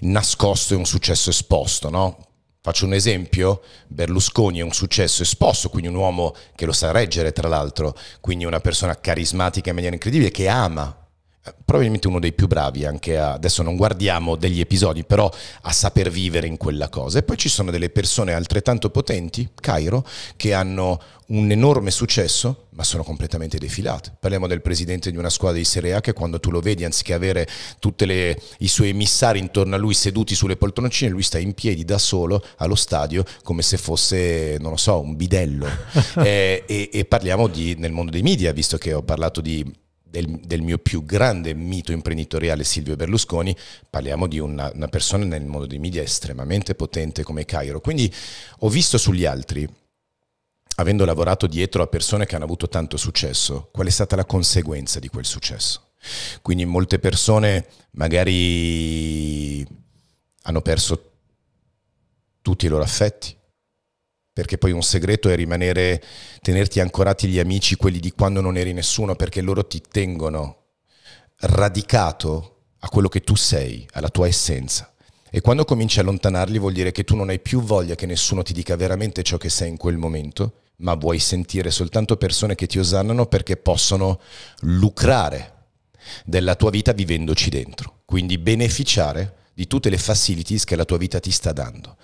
nascosto e un successo esposto, no? Faccio un esempio, Berlusconi è un successo esposto, quindi un uomo che lo sa reggere tra l'altro, quindi una persona carismatica in maniera incredibile, che ama probabilmente uno dei più bravi anche a, adesso non guardiamo degli episodi, però a saper vivere in quella cosa. E poi ci sono delle persone altrettanto potenti, Cairo, che hanno un enorme successo, ma sono completamente defilate. Parliamo del presidente di una squadra di Serie A che quando tu lo vedi, anziché avere tutti i suoi emissari intorno a lui seduti sulle poltroncine, lui sta in piedi da solo allo stadio come se fosse, non lo so, un bidello. [laughs] eh, e, e parliamo di, nel mondo dei media, visto che ho parlato di del, del, mio più grande mito imprenditoriale Silvio Berlusconi, parliamo di una, una persona nel mondo dei media estremamente potente come Cairo. Quindi ho visto sugli altri, avendo lavorato dietro a persone che hanno avuto tanto successo, qual è stata la conseguenza di quel successo. Quindi molte persone magari hanno perso tutti i loro affetti, perché poi un segreto è rimanere, tenerti ancorati gli amici, quelli di quando non eri nessuno, perché loro ti tengono radicato a quello che tu sei, alla tua essenza. E quando cominci a allontanarli vuol dire che tu non hai più voglia che nessuno ti dica veramente ciò che sei in quel momento, ma vuoi sentire soltanto persone che ti osannano perché possono lucrare della tua vita vivendoci dentro, quindi beneficiare di tutte le facilities che la tua vita ti sta dando.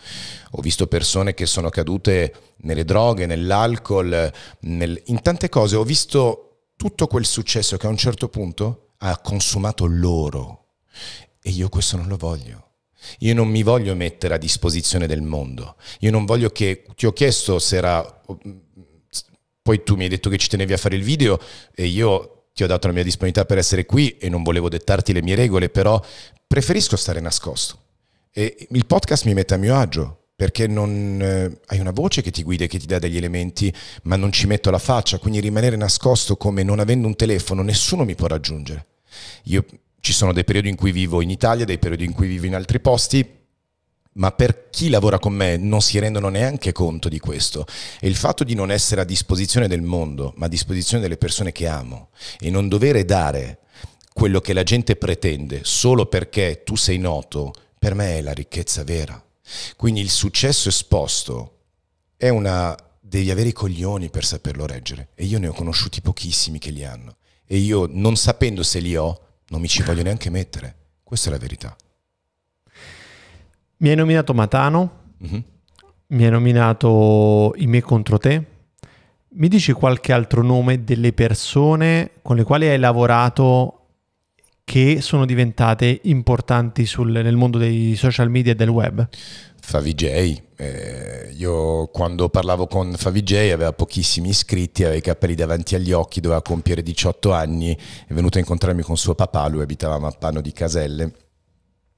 Ho visto persone che sono cadute nelle droghe, nell'alcol, nel... in tante cose. Ho visto tutto quel successo che a un certo punto ha consumato loro. E io questo non lo voglio. Io non mi voglio mettere a disposizione del mondo. Io non voglio che... Ti ho chiesto se era... Poi tu mi hai detto che ci tenevi a fare il video e io ti ho dato la mia disponibilità per essere qui e non volevo dettarti le mie regole, però preferisco stare nascosto. E il podcast mi mette a mio agio perché non, eh, hai una voce che ti guida, e che ti dà degli elementi, ma non ci metto la faccia, quindi rimanere nascosto come non avendo un telefono, nessuno mi può raggiungere. Io, ci sono dei periodi in cui vivo in Italia, dei periodi in cui vivo in altri posti, ma per chi lavora con me non si rendono neanche conto di questo. E il fatto di non essere a disposizione del mondo, ma a disposizione delle persone che amo e non dovere dare quello che la gente pretende solo perché tu sei noto, per me è la ricchezza vera. Quindi il successo esposto è una... devi avere i coglioni per saperlo reggere. E io ne ho conosciuti pochissimi che li hanno. E io, non sapendo se li ho, non mi ci voglio neanche mettere. Questa è la verità. Mi hai nominato Matano, mm-hmm. mi hai nominato I me contro te. Mi dici qualche altro nome delle persone con le quali hai lavorato che sono diventate importanti sul, nel mondo dei social media e del web? Favij, eh, io quando parlavo con Favij aveva pochissimi iscritti, aveva i capelli davanti agli occhi, doveva compiere 18 anni, è venuto a incontrarmi con suo papà, lui abitava a Mappano di Caselle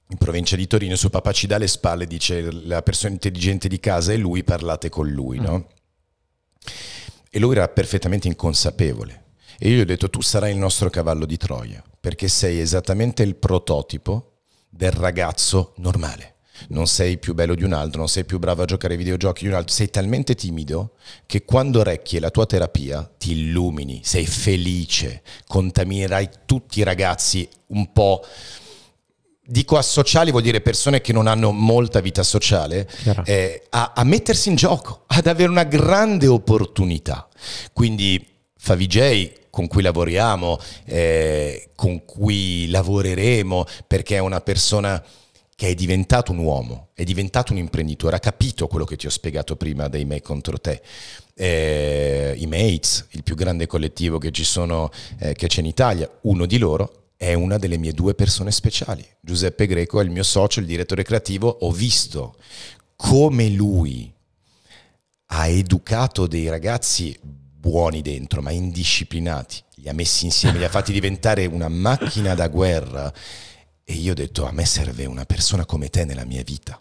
in provincia di Torino, suo papà ci dà le spalle, dice la persona intelligente di casa è lui, parlate con lui, no? E lui era perfettamente inconsapevole. E io gli ho detto, tu sarai il nostro cavallo di Troia, perché sei esattamente il prototipo del ragazzo normale. Non sei più bello di un altro, non sei più bravo a giocare ai videogiochi di un altro, sei talmente timido che quando orecchi la tua terapia ti illumini, sei felice, contaminerai tutti i ragazzi un po' dico asociali vuol dire persone che non hanno molta vita sociale, eh, a, a, mettersi in gioco, ad avere una grande opportunità. Quindi Favij con cui lavoriamo, eh, con cui lavoreremo, perché è una persona che è diventato un uomo, è diventato un imprenditore, ha capito quello che ti ho spiegato prima dei me contro te. Eh, I Mates, il più grande collettivo che ci sono, eh, che c'è in Italia, uno di loro è una delle mie due persone speciali. Giuseppe Greco è il mio socio, il direttore creativo. Ho visto come lui ha educato dei ragazzi buoni dentro, ma indisciplinati. Li ha messi insieme, li ha fatti diventare una macchina da guerra. E io ho detto, a me serve una persona come te nella mia vita.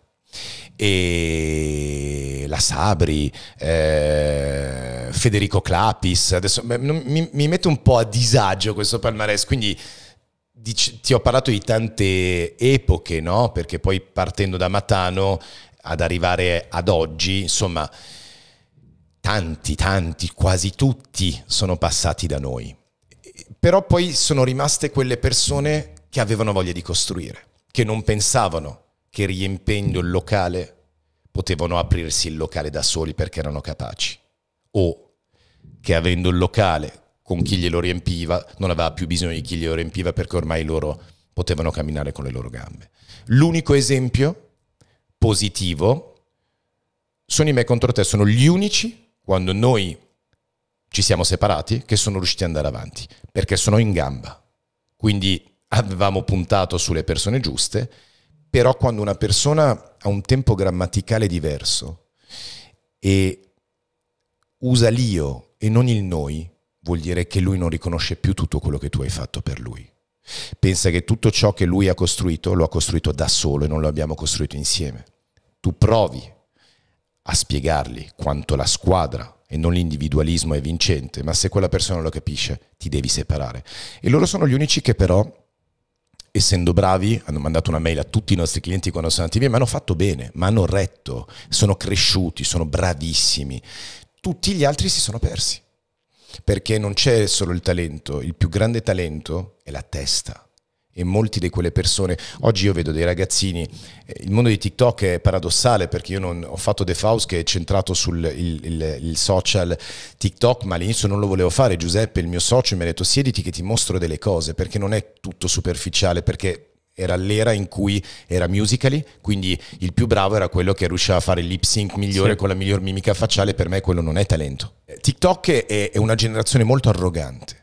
E la Sabri, eh, Federico Clapis, adesso mi, mi, mette un po' a disagio questo palmarès, quindi Dici, ti ho parlato di tante epoche, no? Perché poi partendo da Matano ad arrivare ad oggi, insomma, tanti, tanti, quasi tutti sono passati da noi. Però poi sono rimaste quelle persone che avevano voglia di costruire, che non pensavano che riempendo il locale potevano aprirsi il locale da soli perché erano capaci, o che avendo il locale con chi glielo riempiva, non aveva più bisogno di chi glielo riempiva perché ormai loro potevano camminare con le loro gambe. L'unico esempio positivo sono i me contro te, sono gli unici quando noi ci siamo separati che sono riusciti ad andare avanti, perché sono in gamba. Quindi avevamo puntato sulle persone giuste, però quando una persona ha un tempo grammaticale diverso e usa l'io e non il noi, vuol dire che lui non riconosce più tutto quello che tu hai fatto per lui. Pensa che tutto ciò che lui ha costruito lo ha costruito da solo e non lo abbiamo costruito insieme. Tu provi a spiegargli quanto la squadra e non l'individualismo è vincente, ma se quella persona lo capisce ti devi separare. E loro sono gli unici che però, essendo bravi, hanno mandato una mail a tutti i nostri clienti quando sono andati via, ma hanno fatto bene, ma hanno retto, sono cresciuti, sono bravissimi. Tutti gli altri si sono persi perché non c'è solo il talento, il più grande talento è la testa. E molti di quelle persone, oggi io vedo dei ragazzini, eh, il mondo di TikTok è paradossale perché io non, ho fatto The Faust che è centrato sul il, il, il social TikTok, ma all'inizio non lo volevo fare, Giuseppe, il mio socio, mi ha detto siediti che ti mostro delle cose perché non è tutto superficiale, perché era l'era in cui era musically, quindi il più bravo era quello che riusciva a fare il lip sync migliore sì. con la miglior mimica facciale, per me quello non è talento. TikTok è, è una generazione molto arrogante.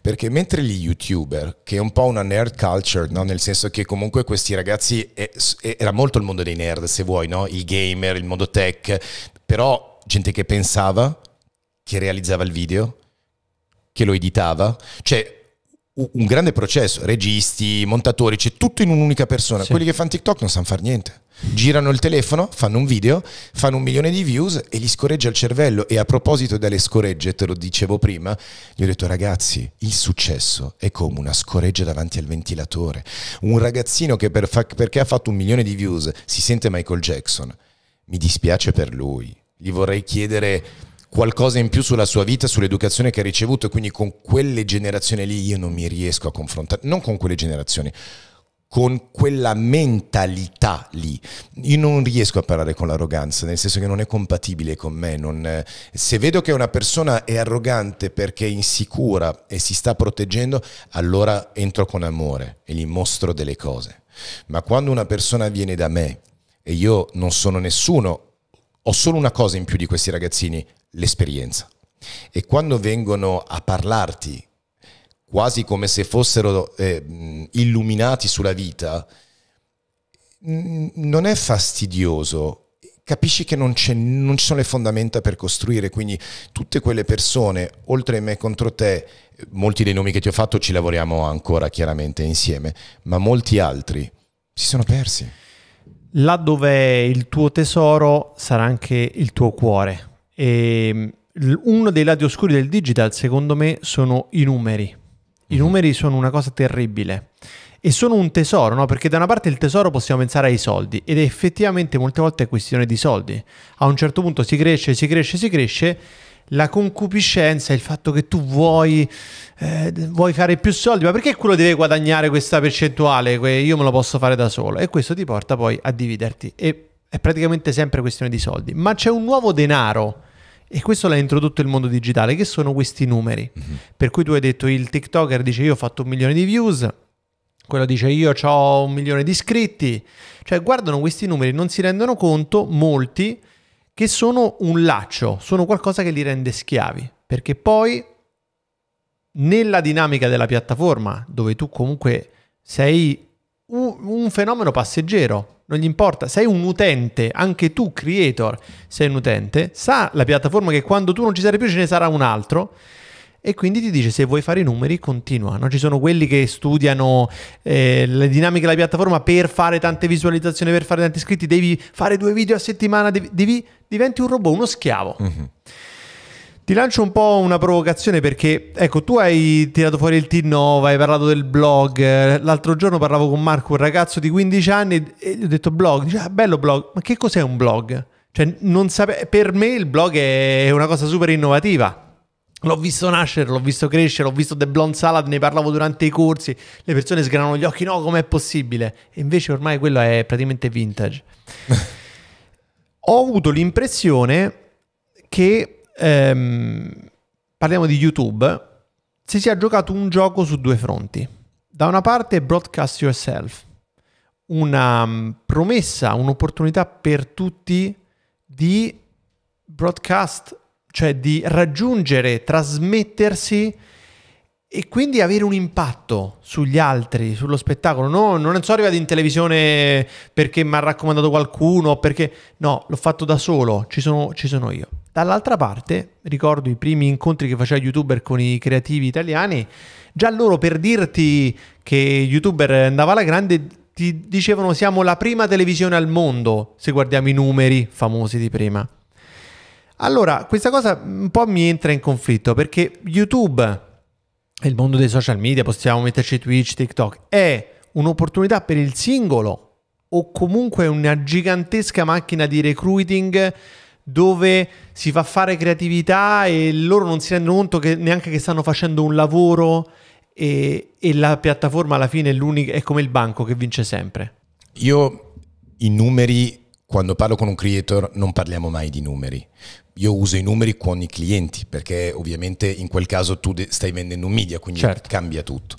Perché mentre gli youtuber, che è un po' una nerd culture, no? nel senso che comunque questi ragazzi, è, era molto il mondo dei nerd, se vuoi, no? il gamer, il mondo tech, però gente che pensava, che realizzava il video, che lo editava, cioè un grande processo, registi, montatori, c'è tutto in un'unica persona. Sì. Quelli che fanno TikTok non sanno fare niente. Girano il telefono, fanno un video, fanno un milione di views e gli scorreggia il cervello. E a proposito delle scorregge, te lo dicevo prima, gli ho detto ragazzi, il successo è come una scorreggia davanti al ventilatore. Un ragazzino che per fa- perché ha fatto un milione di views si sente Michael Jackson. Mi dispiace per lui. Gli vorrei chiedere qualcosa in più sulla sua vita, sull'educazione che ha ricevuto e quindi con quelle generazioni lì io non mi riesco a confrontare, non con quelle generazioni, con quella mentalità lì. Io non riesco a parlare con l'arroganza, nel senso che non è compatibile con me. Non, eh, se vedo che una persona è arrogante perché è insicura e si sta proteggendo, allora entro con amore e gli mostro delle cose. Ma quando una persona viene da me e io non sono nessuno ho solo una cosa in più di questi ragazzini, l'esperienza. E quando vengono a parlarti quasi come se fossero eh, illuminati sulla vita, non è fastidioso. Capisci che non, non, ci sono le fondamenta per costruire, quindi tutte quelle persone, oltre a me contro te, molti dei nomi che ti ho fatto ci lavoriamo ancora chiaramente insieme, ma molti altri si sono persi là dove il tuo tesoro sarà anche il tuo cuore. E ehm, uno dei lati oscuri del digital, secondo me, sono i numeri. I mm-hmm. numeri sono una cosa terribile e sono un tesoro, no? Perché da una parte il tesoro possiamo pensare ai soldi ed effettivamente molte volte è questione di soldi. A un certo punto si cresce, si cresce, si cresce la concupiscenza, il fatto che tu vuoi, eh, vuoi, fare più soldi, ma perché quello deve guadagnare questa percentuale? Io me lo posso fare da solo e questo ti porta poi a dividerti e è praticamente sempre questione di soldi. Ma c'è un nuovo denaro e questo l'ha introdotto il mondo digitale, che sono questi numeri. Mm-hmm. Per cui tu hai detto il TikToker dice io ho fatto un milione di views, quello dice io ho un milione di iscritti, cioè guardano questi numeri, non si rendono conto molti che sono un laccio, sono qualcosa che li rende schiavi, perché poi nella dinamica della piattaforma, dove tu comunque sei un, fenomeno passeggero, non gli importa, sei un utente, anche tu creator sei un utente, sa la piattaforma che quando tu non ci sarai più ce ne sarà un altro e quindi ti dice se vuoi fare i numeri continua. No? Ci sono quelli che studiano eh, le dinamiche della piattaforma per fare tante visualizzazioni, per fare tanti iscritti, devi fare due video a settimana, devi, devi diventi un robot, uno schiavo. Mm-hmm. Ti lancio un po' una provocazione perché, ecco, tu hai tirato fuori il T9, hai parlato del blog. L'altro giorno parlavo con Marco, un ragazzo di 15 anni, e gli ho detto blog. Dice, ah, bello blog, ma che cos'è un blog? Cioè, sape- per me il blog è una cosa super innovativa. L'ho visto nascere, l'ho visto crescere, ho visto The Blonde Salad, ne parlavo durante i corsi, le persone sgranano gli occhi, no, com'è possibile? E invece ormai quello è praticamente vintage. [laughs] Ho avuto l'impressione che, ehm, parliamo di YouTube, si sia giocato un gioco su due fronti. Da una parte Broadcast Yourself, una mm, promessa, un'opportunità per tutti di broadcast cioè di raggiungere, trasmettersi e quindi avere un impatto sugli altri, sullo spettacolo. No, non sono arrivato in televisione perché mi ha raccomandato qualcuno, perché no, l'ho fatto da solo, ci sono, ci sono io. Dall'altra parte, ricordo i primi incontri che faceva youtuber con i creativi italiani, già loro per dirti che youtuber andava alla grande ti dicevano siamo la prima televisione al mondo, se guardiamo i numeri famosi di prima. Allora, questa cosa un po' mi entra in conflitto perché YouTube, il mondo dei social media, possiamo metterci Twitch, TikTok, è un'opportunità per il singolo o comunque una gigantesca macchina di recruiting dove si fa fare creatività e loro non si rendono conto che neanche che stanno facendo un lavoro e, e la piattaforma alla fine è, è come il banco che vince sempre. Io i numeri, quando parlo con un creator, non parliamo mai di numeri io uso i numeri con i clienti perché ovviamente in quel caso tu stai vendendo un media, quindi certo. cambia tutto.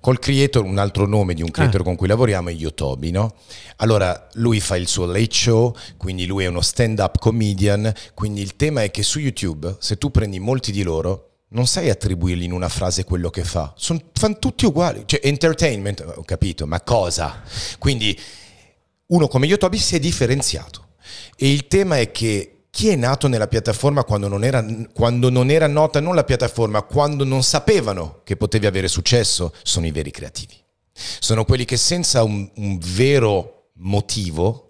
Col creator, un altro nome di un creator ah. con cui lavoriamo è Yotobi, no? Allora lui fa il suo late show, quindi lui è uno stand-up comedian, quindi il tema è che su YouTube, se tu prendi molti di loro, non sai attribuirgli in una frase quello che fa, Sono, fanno tutti uguali, cioè entertainment, ho capito, ma cosa? Quindi uno come Yotobi si è differenziato e il tema è che chi è nato nella piattaforma quando non, era, quando non era nota non la piattaforma, quando non sapevano che potevi avere successo, sono i veri creativi. Sono quelli che senza un, un vero motivo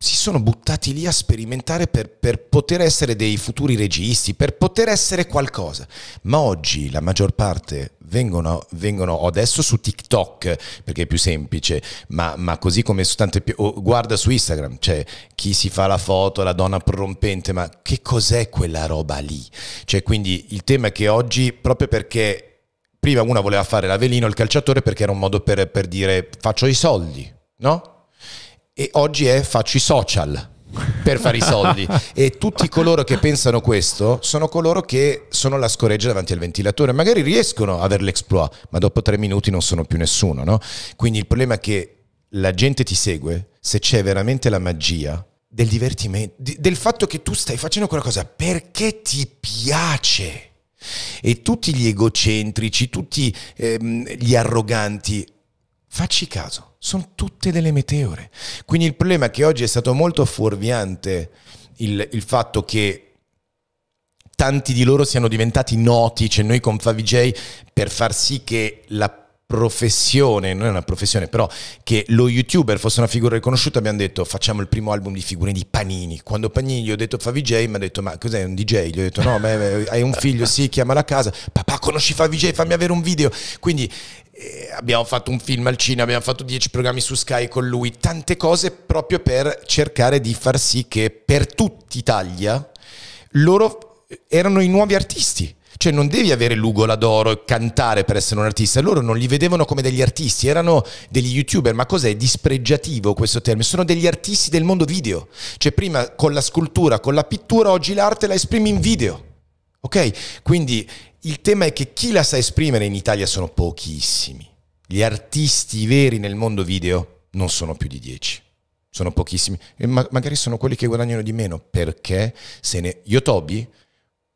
si sono buttati lì a sperimentare per, per, poter essere dei futuri registi, per poter essere qualcosa. Ma oggi la maggior parte vengono, vengono adesso su TikTok, perché è più semplice, ma, ma così come su tante più... guarda su Instagram, cioè chi si fa la foto, la donna prorompente, ma che cos'è quella roba lì? Cioè quindi il tema è che oggi, proprio perché... Prima una voleva fare l'avelino, il calciatore, perché era un modo per, per dire faccio i soldi, no? e oggi è faccio i social per fare i soldi [laughs] e tutti coloro che pensano questo sono coloro che sono la scoreggia davanti al ventilatore magari riescono a avere l'exploit ma dopo tre minuti non sono più nessuno no? quindi il problema è che la gente ti segue se c'è veramente la magia del divertimento del fatto che tu stai facendo quella cosa perché ti piace e tutti gli egocentrici tutti ehm, gli arroganti facci caso sono tutte delle meteore. Quindi il problema è che oggi è stato molto fuorviante il, il fatto che tanti di loro siano diventati noti, cioè noi con Favij per far sì che la professione, non è una professione, però che lo youtuber fosse una figura riconosciuta, abbiamo detto facciamo il primo album di figure di Panini. Quando Panini gli ho detto Favij, mi ha detto ma cos'è un DJ? Gli ho detto no, ma hai un figlio, sì, chiamala a casa, papà conosci Favij, fammi avere un video. Quindi eh, abbiamo fatto un film al cinema, abbiamo fatto 10 programmi su Sky con lui, tante cose proprio per cercare di far sì che per tutta Italia loro erano i nuovi artisti. Cioè non devi avere l'ugola d'oro e cantare per essere un artista, loro non li vedevano come degli artisti, erano degli youtuber, ma cos'è dispregiativo questo termine? Sono degli artisti del mondo video, cioè prima con la scultura, con la pittura, oggi l'arte la esprimi in video. Ok? Quindi il tema è che chi la sa esprimere in Italia sono pochissimi. Gli artisti veri nel mondo video non sono più di 10. Sono pochissimi. E ma magari sono quelli che guadagnano di meno. Perché se ne... Io Toby,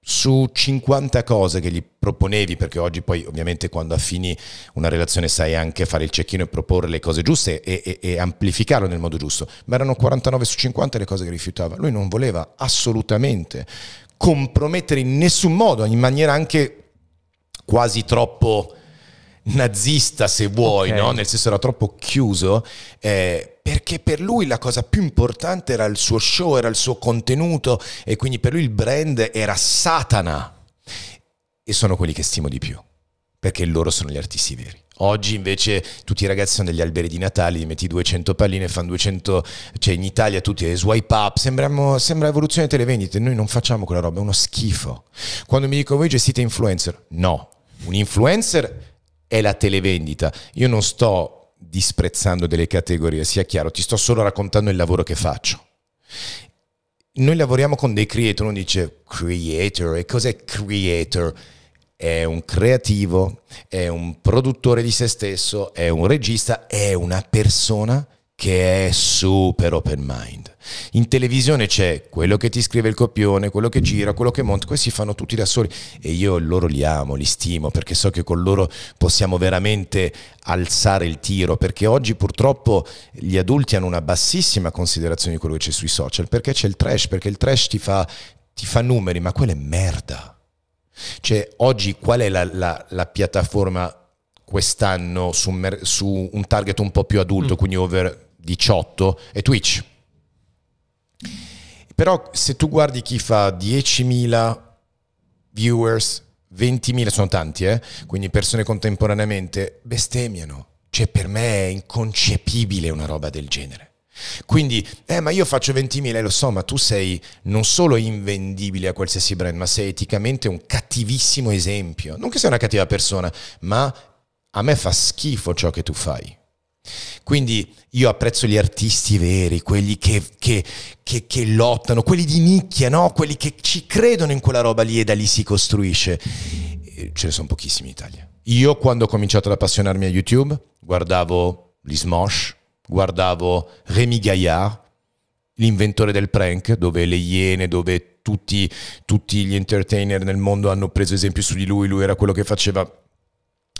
su 50 cose che gli proponevi, perché oggi poi ovviamente quando affini una relazione sai anche fare il cecchino e proporre le cose giuste e, e, e amplificarlo nel modo giusto, ma erano 49 su 50 le cose che rifiutava. Lui non voleva assolutamente compromettere in nessun modo, in maniera anche quasi troppo nazista se vuoi, okay. no? nel senso era troppo chiuso, eh, perché per lui la cosa più importante era il suo show, era il suo contenuto e quindi per lui il brand era Satana e sono quelli che stimo di più, perché loro sono gli artisti veri. Oggi invece tutti i ragazzi sono degli alberi di Natale, gli metti 200 palline, fanno 200, cioè in Italia tutti eh, swipe up, sembriamo, sembra evoluzione televendite, noi non facciamo quella roba, è uno schifo. Quando mi dico voi gestite influencer, no, un influencer è la televendita, io non sto disprezzando delle categorie, sia chiaro, ti sto solo raccontando il lavoro che faccio noi lavoriamo con dei creator, uno dice creator, e cos'è creator? è un creativo, è un produttore di se stesso, è un regista, è una persona che è super open mind. In televisione c'è quello che ti scrive il copione, quello che gira, quello che monta, questi fanno tutti da soli e io loro li amo, li stimo perché so che con loro possiamo veramente alzare il tiro perché oggi purtroppo gli adulti hanno una bassissima considerazione di quello che c'è sui social perché c'è il trash, perché il trash ti fa, ti fa numeri, ma quello è merda cioè, oggi qual è la, la, la piattaforma quest'anno su, su, un target un po' più adulto, mm. quindi over 18, è Twitch. Però se tu guardi chi fa 10.000 viewers, 20.000, sono tanti, eh? quindi persone contemporaneamente, bestemmiano. Cioè per me è inconcepibile una roba del genere. Quindi, eh, ma io faccio 20.000, eh, lo so, ma tu sei non solo invendibile a qualsiasi brand, ma sei eticamente un cattivissimo esempio. Non che sei una cattiva persona, ma a me fa schifo ciò che tu fai. Quindi io apprezzo gli artisti veri, quelli che, che, che, che, lottano, quelli di nicchia, no? quelli che ci credono in quella roba lì e da lì si costruisce. Eh, ce ne sono pochissimi in Italia. Io quando ho cominciato ad appassionarmi a YouTube guardavo gli Smosh, guardavo Rémi Gaillard, l'inventore del prank, dove le iene, dove tutti, tutti gli entertainer nel mondo hanno preso esempio su di lui, lui era quello che faceva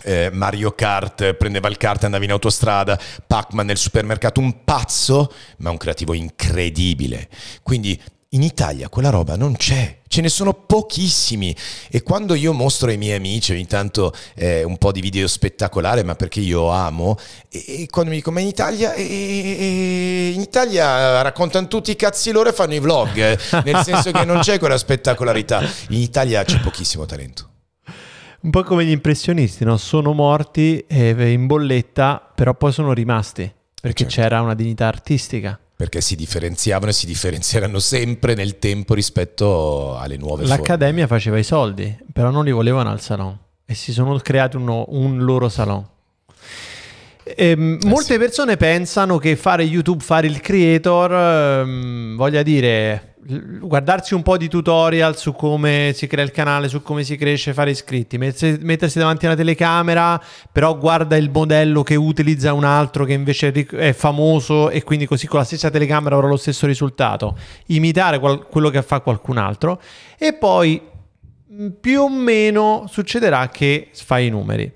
eh, Mario Kart, prendeva il kart e andava in autostrada, Pac-Man nel supermercato, un pazzo, ma un creativo incredibile. Quindi in Italia quella roba non c'è ce ne sono pochissimi e quando io mostro ai miei amici ogni tanto eh, un po' di video spettacolare, ma perché io amo, e, e quando mi dico ma in Italia, e, e, in Italia raccontano tutti i cazzi loro e fanno i vlog, [laughs] nel senso che non c'è quella spettacolarità, in Italia c'è pochissimo talento. Un po' come gli impressionisti, no? sono morti eh, in bolletta, però poi sono rimasti perché certo. c'era una dignità artistica perché si differenziavano e si differenzieranno sempre nel tempo rispetto alle nuove L'Accademia faceva i soldi, però non li volevano al salon e si sono creati uno, un loro salon. Ehm, eh, molte sì. persone pensano che fare YouTube, fare il creator, ehm, voglia dire guardarsi un po' di tutorial su come si crea il canale, su come si cresce, fare iscritti, mettersi davanti alla telecamera, però guarda il modello che utilizza un altro che invece è famoso e quindi così con la stessa telecamera avrà lo stesso risultato, imitare qual- quello che fa qualcun altro e poi mm, più o meno succederà che fai i numeri.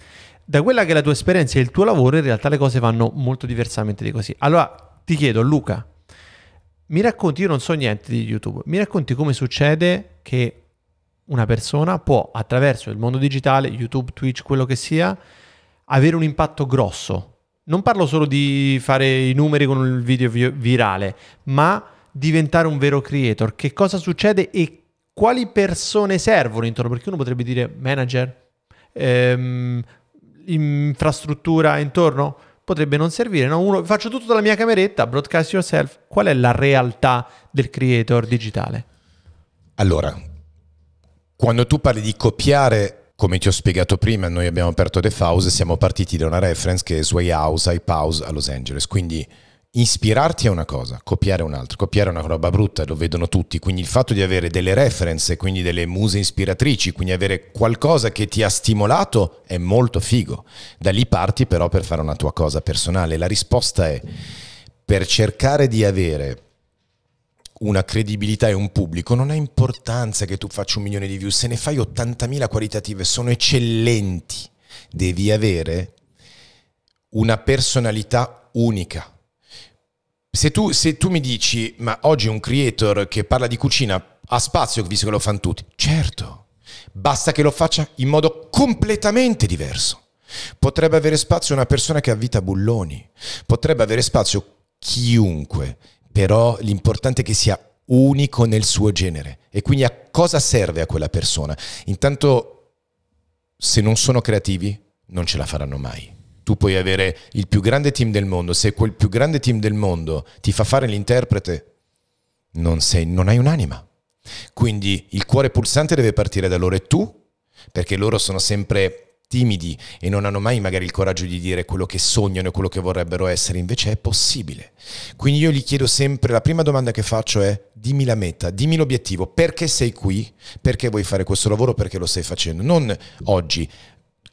Da quella che è la tua esperienza e il tuo lavoro, in realtà le cose vanno molto diversamente di così. Allora ti chiedo, Luca, mi racconti, io non so niente di YouTube, mi racconti come succede che una persona può attraverso il mondo digitale, YouTube, Twitch, quello che sia, avere un impatto grosso. Non parlo solo di fare i numeri con il video virale, ma diventare un vero creator. Che cosa succede e quali persone servono intorno? Perché uno potrebbe dire manager, ehm, infrastruttura intorno potrebbe non servire. No? Uno, faccio tutto dalla mia cameretta, broadcast yourself. Qual è la realtà del creator digitale? Allora, quando tu parli di copiare come ti ho spiegato prima, noi abbiamo aperto The House e siamo partiti da una reference che è Sway House, Hype House a Los Angeles. Quindi Ispirarti è una cosa, copiare è un'altra. Copiare è una roba brutta, lo vedono tutti. Quindi il fatto di avere delle reference, quindi delle muse ispiratrici, quindi avere qualcosa che ti ha stimolato è molto figo. Da lì parti però per fare una tua cosa personale. La risposta è per cercare di avere una credibilità e un pubblico, non ha importanza che tu faccia un milione di views, se ne fai 80.000 qualitative, sono eccellenti. Devi avere una personalità unica se tu, se tu mi dici, ma oggi un creator che parla di cucina ha spazio visto che lo fanno tutti, certo, basta che lo faccia in modo completamente diverso. Potrebbe avere spazio una persona che ha vita bulloni, potrebbe avere spazio chiunque, però l'importante è che sia unico nel suo genere. E quindi a cosa serve a quella persona? Intanto, se non sono creativi, non ce la faranno mai tu puoi avere il più grande team del mondo, se quel più grande team del mondo ti fa fare l'interprete, non, sei, non hai un'anima. Quindi il cuore pulsante deve partire da loro e tu, perché loro sono sempre timidi e non hanno mai magari il coraggio di dire quello che sognano e quello che vorrebbero essere, invece è possibile. Quindi io gli chiedo sempre, la prima domanda che faccio è dimmi la meta, dimmi l'obiettivo, perché sei qui, perché vuoi fare questo lavoro, perché lo stai facendo, non oggi.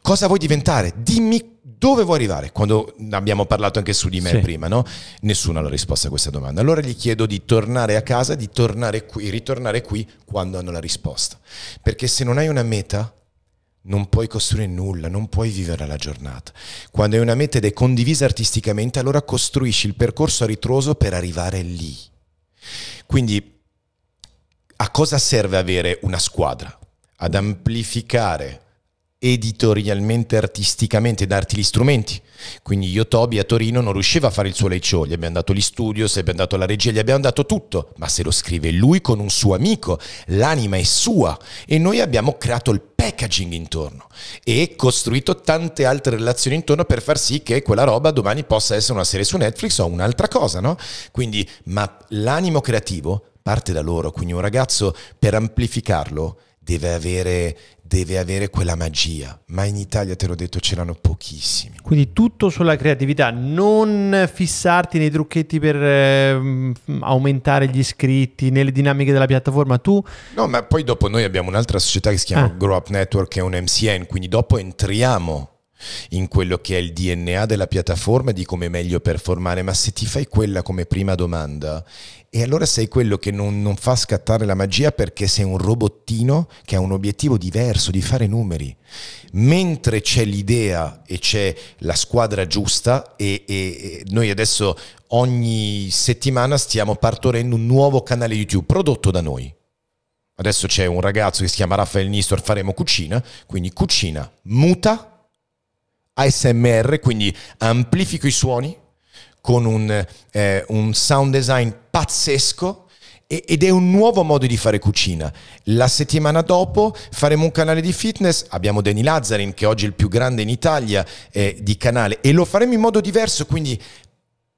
Cosa vuoi diventare? Dimmi dove vuoi arrivare? Quando abbiamo parlato anche su di me sì. prima, no? Nessuno ha la risposta a questa domanda. Allora gli chiedo di tornare a casa, di tornare qui, ritornare qui quando hanno la risposta. Perché se non hai una meta, non puoi costruire nulla, non puoi vivere la giornata. Quando hai una meta ed è condivisa artisticamente, allora costruisci il percorso a ritroso per arrivare lì. Quindi a cosa serve avere una squadra? Ad amplificare editorialmente, artisticamente, darti gli strumenti. Quindi io, Toby, a Torino non riusciva a fare il suo show, gli abbiamo dato gli studios, gli abbiamo dato la regia, gli abbiamo dato tutto, ma se lo scrive lui con un suo amico, l'anima è sua e noi abbiamo creato il packaging intorno e costruito tante altre relazioni intorno per far sì che quella roba domani possa essere una serie su Netflix o un'altra cosa, no? Quindi, ma l'animo creativo parte da loro, quindi un ragazzo per amplificarlo deve avere deve avere quella magia, ma in Italia te l'ho detto ce l'hanno pochissimi. Quindi tutto sulla creatività, non fissarti nei trucchetti per eh, aumentare gli iscritti, nelle dinamiche della piattaforma, tu... No, ma poi dopo noi abbiamo un'altra società che si chiama ah. Grow Up Network, che è un MCN, quindi dopo entriamo in quello che è il DNA della piattaforma e di come meglio performare, ma se ti fai quella come prima domanda e allora sei quello che non, non fa scattare la magia perché sei un robottino che ha un obiettivo diverso di fare numeri. Mentre c'è l'idea e c'è la squadra giusta e, e, e noi adesso ogni settimana stiamo partorendo un nuovo canale YouTube prodotto da noi. Adesso c'è un ragazzo che si chiama Raffaele Nistor, faremo cucina, quindi cucina muta, ASMR, quindi amplifico i suoni, con un, eh, un sound design pazzesco ed è un nuovo modo di fare cucina. La settimana dopo faremo un canale di fitness, abbiamo Danny Lazzarin che oggi è il più grande in Italia eh, di canale e lo faremo in modo diverso, quindi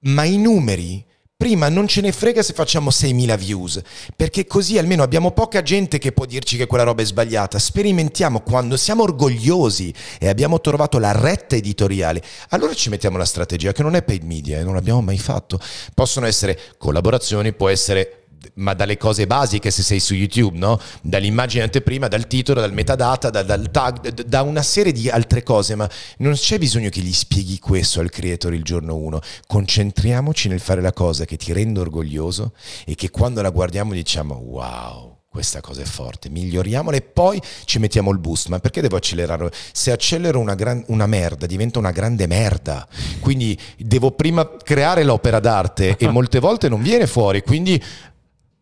ma i numeri prima non ce ne frega se facciamo 6.000 views, perché così almeno abbiamo poca gente che può dirci che quella roba è sbagliata. Sperimentiamo quando siamo orgogliosi e abbiamo trovato la retta editoriale. Allora ci mettiamo la strategia che non è paid media e eh, non l'abbiamo mai fatto. Possono essere collaborazioni, può essere ma dalle cose basiche se sei su YouTube, no? Dall'immagine anteprima, dal titolo, dal metadata, da, dal tag, da una serie di altre cose, ma non c'è bisogno che gli spieghi questo al creator il giorno 1. Concentriamoci nel fare la cosa che ti rende orgoglioso e che quando la guardiamo diciamo wow. Questa cosa è forte, miglioriamola e poi ci mettiamo il boost. Ma perché devo accelerare? Se accelero una, gran, una merda, diventa una grande merda. Quindi devo prima creare l'opera d'arte e molte volte non viene fuori. Quindi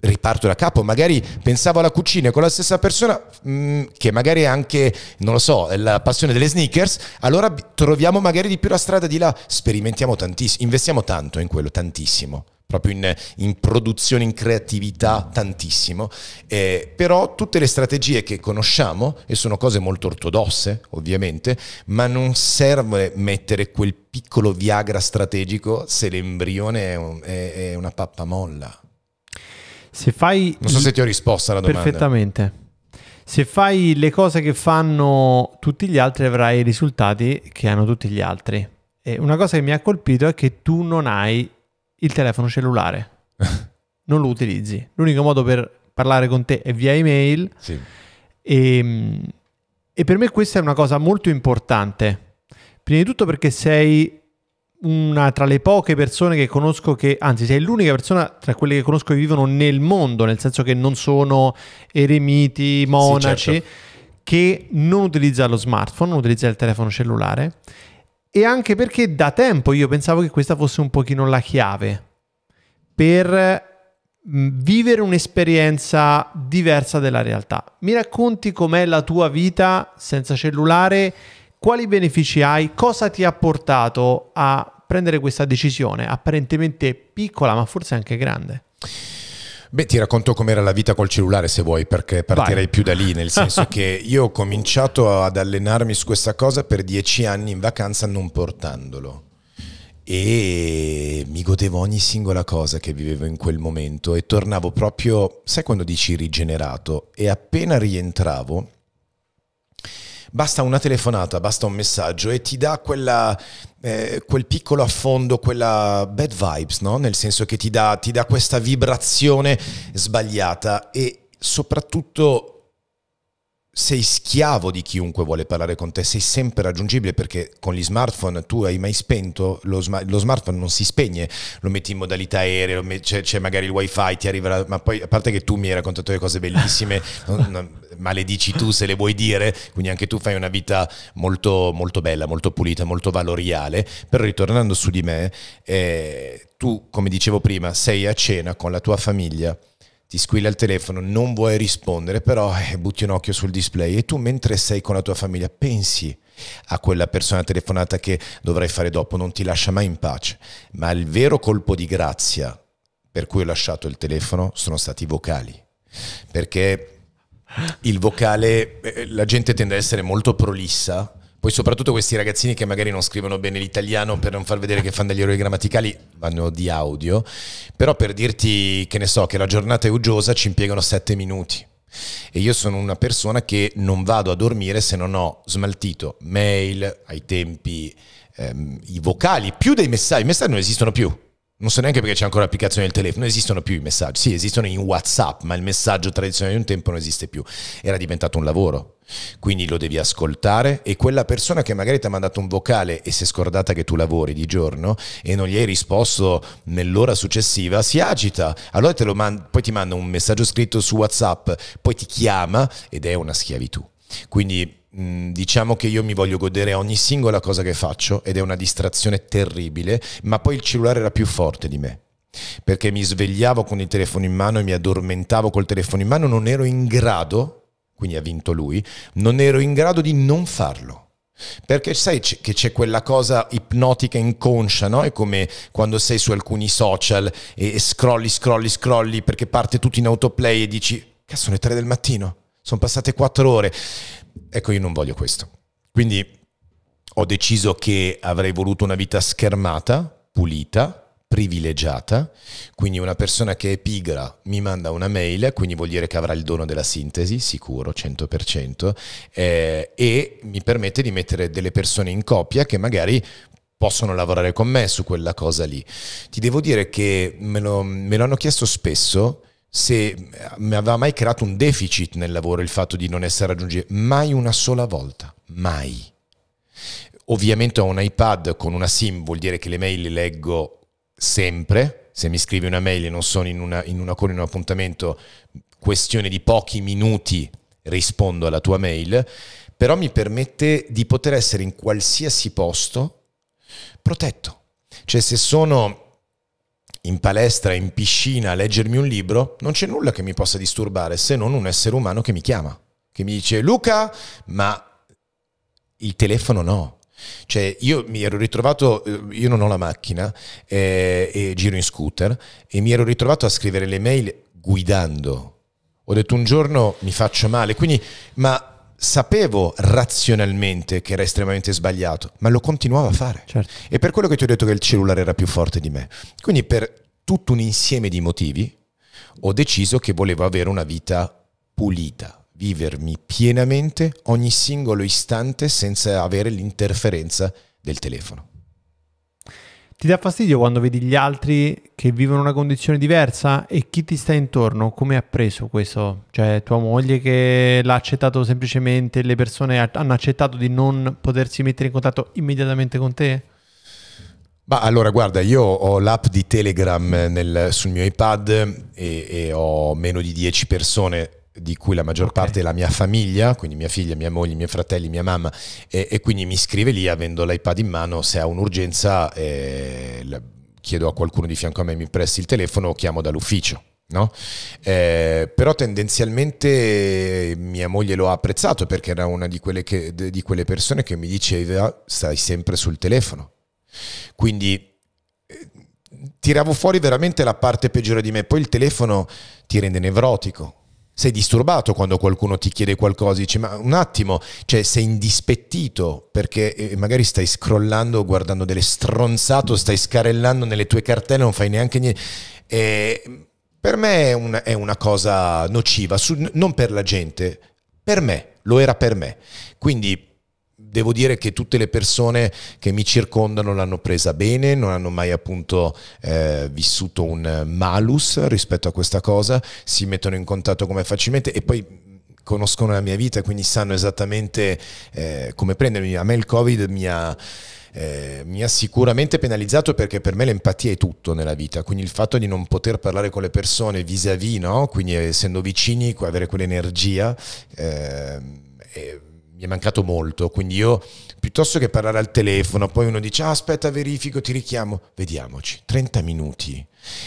riparto da capo, magari pensavo alla cucina con la stessa persona mh, mm, che magari anche, non lo so, la passione delle sneakers, allora troviamo magari di più la strada di là, sperimentiamo tantissimo, investiamo tanto in quello, tantissimo proprio in, in, produzione, in creatività, tantissimo. Eh, però tutte le strategie che conosciamo, e sono cose molto ortodosse ovviamente, ma non serve mettere quel piccolo Viagra strategico se l'embrione è, un, è, è una pappamolla. Se fai non so se ti ho risposto alla domanda. Perfettamente. Se fai le cose che fanno tutti gli altri avrai i risultati che hanno tutti gli altri. E una cosa che mi ha colpito è che tu non hai il telefono cellulare. [laughs] non lo utilizzi. L'unico modo per parlare con te è via email. Sì. E, ehm, e per me questa è una cosa molto importante. Prima di tutto perché sei una tra le poche persone che conosco che, anzi sei l'unica persona tra quelle che conosco che vivono nel mondo, nel senso che non sono eremiti, monaci, sì, certo. che non utilizza lo smartphone, non utilizza il telefono cellulare. E anche perché da tempo io pensavo che questa fosse un pochino la chiave per vivere un'esperienza diversa della realtà. Mi racconti com'è la tua vita senza cellulare? Quali benefici hai? Cosa ti ha portato a prendere questa decisione apparentemente piccola ma forse anche grande? Beh, ti racconto com'era la vita col cellulare se vuoi, perché partirei Vai. più da lì, nel [laughs] senso che io ho cominciato ad allenarmi su questa cosa per dieci anni in vacanza non portandolo e mi godevo ogni singola cosa che vivevo in quel momento e tornavo proprio, sai quando dici rigenerato e appena rientravo basta una telefonata, basta un messaggio e ti dà quella eh, quel piccolo affondo, quella bad vibes, no? nel senso che ti dà, ti dà questa vibrazione sbagliata e soprattutto sei schiavo di chiunque vuole parlare con te, sei sempre raggiungibile perché con gli smartphone tu hai mai spento, lo, sma- lo smartphone non si spegne, lo metti in modalità aerea, me- c'è, c'è, magari il wifi, ti arriverà, ma poi a parte che tu mi hai raccontato le cose bellissime, [laughs] non, non, ma tu se le vuoi dire, quindi anche tu fai una vita molto, molto bella, molto pulita, molto valoriale, però ritornando su di me, eh, tu come dicevo prima sei a cena con la tua famiglia ti squilla il telefono, non vuoi rispondere, però eh, butti un occhio sul display e tu mentre sei con la tua famiglia pensi a quella persona telefonata che dovrai fare dopo, non ti lascia mai in pace. Ma il vero colpo di grazia per cui ho lasciato il telefono sono stati i vocali, perché il vocale, eh, la gente tende ad essere molto prolissa poi soprattutto questi ragazzini che magari non scrivono bene l'italiano per non far vedere che fanno degli errori grammaticali, vanno di audio, però per dirti che ne so, che la giornata è uggiosa ci impiegano sette minuti. E io sono una persona che non vado a dormire se non ho smaltito mail ai tempi, ehm, i vocali, più dei messaggi. I messaggi non esistono più. Non so neanche perché c'è ancora l'applicazione del telefono, non esistono più i messaggi. Sì, esistono in WhatsApp, ma il messaggio tradizionale di un tempo non esiste più. Era diventato un lavoro. Quindi lo devi ascoltare e quella persona che magari ti ha mandato un vocale e si è scordata che tu lavori di giorno e non gli hai risposto nell'ora successiva, si agita. Allora man- poi ti manda un messaggio scritto su WhatsApp, poi ti chiama ed è una schiavitù. Quindi Mm, diciamo che io mi voglio godere ogni singola cosa che faccio ed è una distrazione terribile, ma poi il cellulare era più forte di me. Perché mi svegliavo con il telefono in mano e mi addormentavo col telefono in mano, non ero in grado, quindi ha vinto lui, non ero in grado di non farlo. Perché sai che c'è quella cosa ipnotica inconscia, no? È come quando sei su alcuni social e scrolli, scrolli, scrolli perché parte tutto in autoplay e dici, cazzo, sono le tre del mattino sono passate quattro ore. Ecco, io non voglio questo. Quindi ho deciso che avrei voluto una vita schermata, pulita, privilegiata, quindi una persona che è pigra mi manda una mail, quindi vuol dire che avrà il dono della sintesi, sicuro, 100%, eh, e mi permette di mettere delle persone in coppia che magari possono lavorare con me su quella cosa lì. Ti devo dire che me lo, me lo hanno chiesto spesso se eh, mi aveva mai creato un deficit nel lavoro il fatto di non essere raggiungibile, mai una sola volta, mai. Ovviamente ho un iPad con una SIM, vuol dire che le mail le leggo sempre, se mi scrivi una mail e non sono in una, in una call, in un appuntamento, questione di pochi minuti rispondo alla tua mail, però mi permette di poter essere in qualsiasi posto protetto. Cioè se sono in palestra, in piscina, a leggermi un libro, non c'è nulla che mi possa disturbare se non un essere umano che mi chiama, che mi dice Luca, ma il telefono no. Cioè, io mi ero ritrovato, eh, io non ho la macchina eh, e giro in scooter e mi ero ritrovato a scrivere le mail guidando. Ho detto un giorno mi faccio male, quindi, ma sapevo razionalmente che era estremamente sbagliato, ma lo continuavo a mm, fare. Certo. E per quello che ti ho detto che il cellulare era più forte di me. Quindi per tutto un insieme di motivi ho deciso che volevo avere una vita pulita, vivermi pienamente ogni singolo istante senza avere l'interferenza del telefono. Ti dà fastidio quando vedi gli altri che vivono una condizione diversa e chi ti sta intorno? Come ha preso questo? Cioè tua moglie che l'ha accettato semplicemente, le persone hanno accettato di non potersi mettere in contatto immediatamente con te? Ma allora guarda, io ho l'app di Telegram nel, sul mio iPad e, e ho meno di 10 persone di cui la maggior okay. parte è la mia famiglia, quindi mia figlia, mia moglie, i miei fratelli, mia mamma, e, e, quindi mi scrive lì avendo l'iPad in mano, se ha un'urgenza eh, chiedo a qualcuno di fianco a me mi presti il telefono o chiamo dall'ufficio. No? Eh, però tendenzialmente mia moglie lo ha apprezzato perché era una di quelle, che, di quelle persone che mi diceva stai sempre sul telefono. Quindi eh, tiravo fuori veramente la parte peggiore di me. Poi il telefono ti rende nevrotico, sei disturbato quando qualcuno ti chiede qualcosa, dici ma un attimo, cioè sei indispettito perché eh, magari stai scrollando, guardando delle stronzate, stai scarellando nelle tue cartelle, non fai neanche niente. E per me è una, è una cosa nociva, su, non per la gente, per me, lo era per me. Quindi devo dire che tutte le persone che mi circondano l'hanno presa bene, non hanno mai appunto eh, vissuto un malus rispetto a questa cosa, si mettono in contatto con me facilmente e poi conoscono la mia vita, quindi sanno esattamente eh, come prendermi. A me il Covid mi ha, eh, mi ha, sicuramente penalizzato perché per me l'empatia è tutto nella vita, quindi il fatto di non poter parlare con le persone vis-à-vis, -vis, no? quindi eh, essendo vicini, avere quell'energia. Eh, è mancato molto, quindi io piuttosto che parlare al telefono, poi uno dice ah, aspetta verifico, ti richiamo, vediamoci, 30 minuti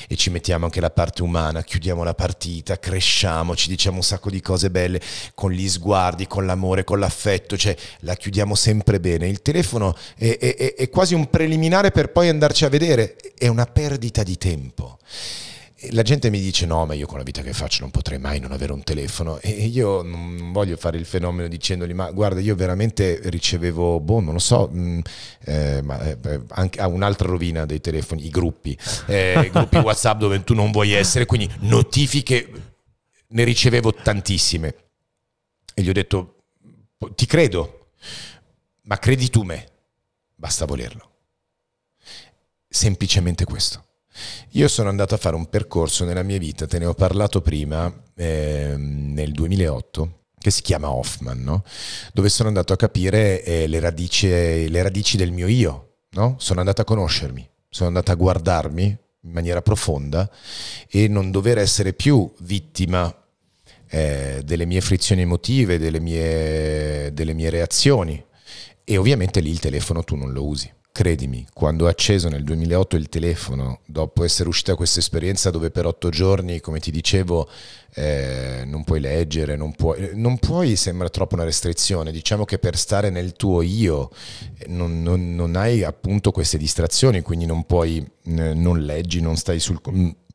e ci mettiamo anche la parte umana, chiudiamo la partita, cresciamo, ci diciamo un sacco di cose belle con gli sguardi, con l'amore, con l'affetto, cioè la chiudiamo sempre bene. Il telefono è, è, è quasi un preliminare per poi andarci a vedere, è una perdita di tempo la gente mi dice no, ma io con la vita che faccio non potrei mai non avere un telefono e io non voglio fare il fenomeno dicendogli ma guarda io veramente ricevevo, boh non lo so, mh, mm, eh, ma, eh, anche, ah, un'altra rovina dei telefoni, i gruppi, eh, gruppi [laughs] Whatsapp dove tu non vuoi essere, quindi notifiche ne ricevevo tantissime e gli ho detto ti credo, ma credi tu me, basta volerlo. Semplicemente questo. Io sono andato a fare un percorso nella mia vita, te ne ho parlato prima, eh, nel 2008, che si chiama Hoffman, no? dove sono andato a capire eh, le, radici, le, radici, del mio io, no? sono andato a conoscermi, sono andato a guardarmi in maniera profonda e non dover essere più vittima eh, delle mie frizioni emotive, delle mie, delle mie reazioni. E ovviamente lì il telefono tu non lo usi. Credimi, quando ho acceso nel 2008 il telefono, dopo essere uscita questa esperienza dove per otto giorni, come ti dicevo, eh, non puoi leggere, non puoi, non puoi, sembra troppo una restrizione, diciamo che per stare nel tuo io eh, non, non, non hai appunto queste distrazioni, quindi non puoi, eh, non leggi, non stai sul,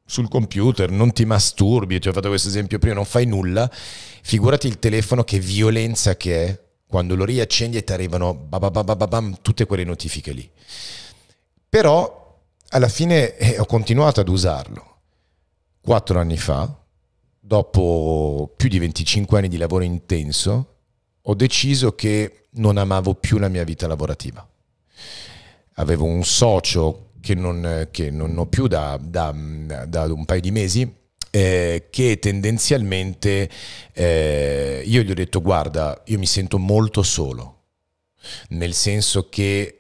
sul computer, non ti masturbi, ti ho fatto questo esempio prima, non fai nulla, figurati il telefono che violenza che è quando lo riaccendi e ti arrivano bababababam, tutte quelle notifiche lì. Però alla fine eh, ho continuato ad usarlo. Quattro anni fa, dopo più di 25 anni di lavoro intenso, ho deciso che non amavo più la mia vita lavorativa. Avevo un socio che non, eh, che non ho più da, da, da un paio di mesi eh, che tendenzialmente eh, io gli ho detto guarda, io mi sento molto solo, nel senso che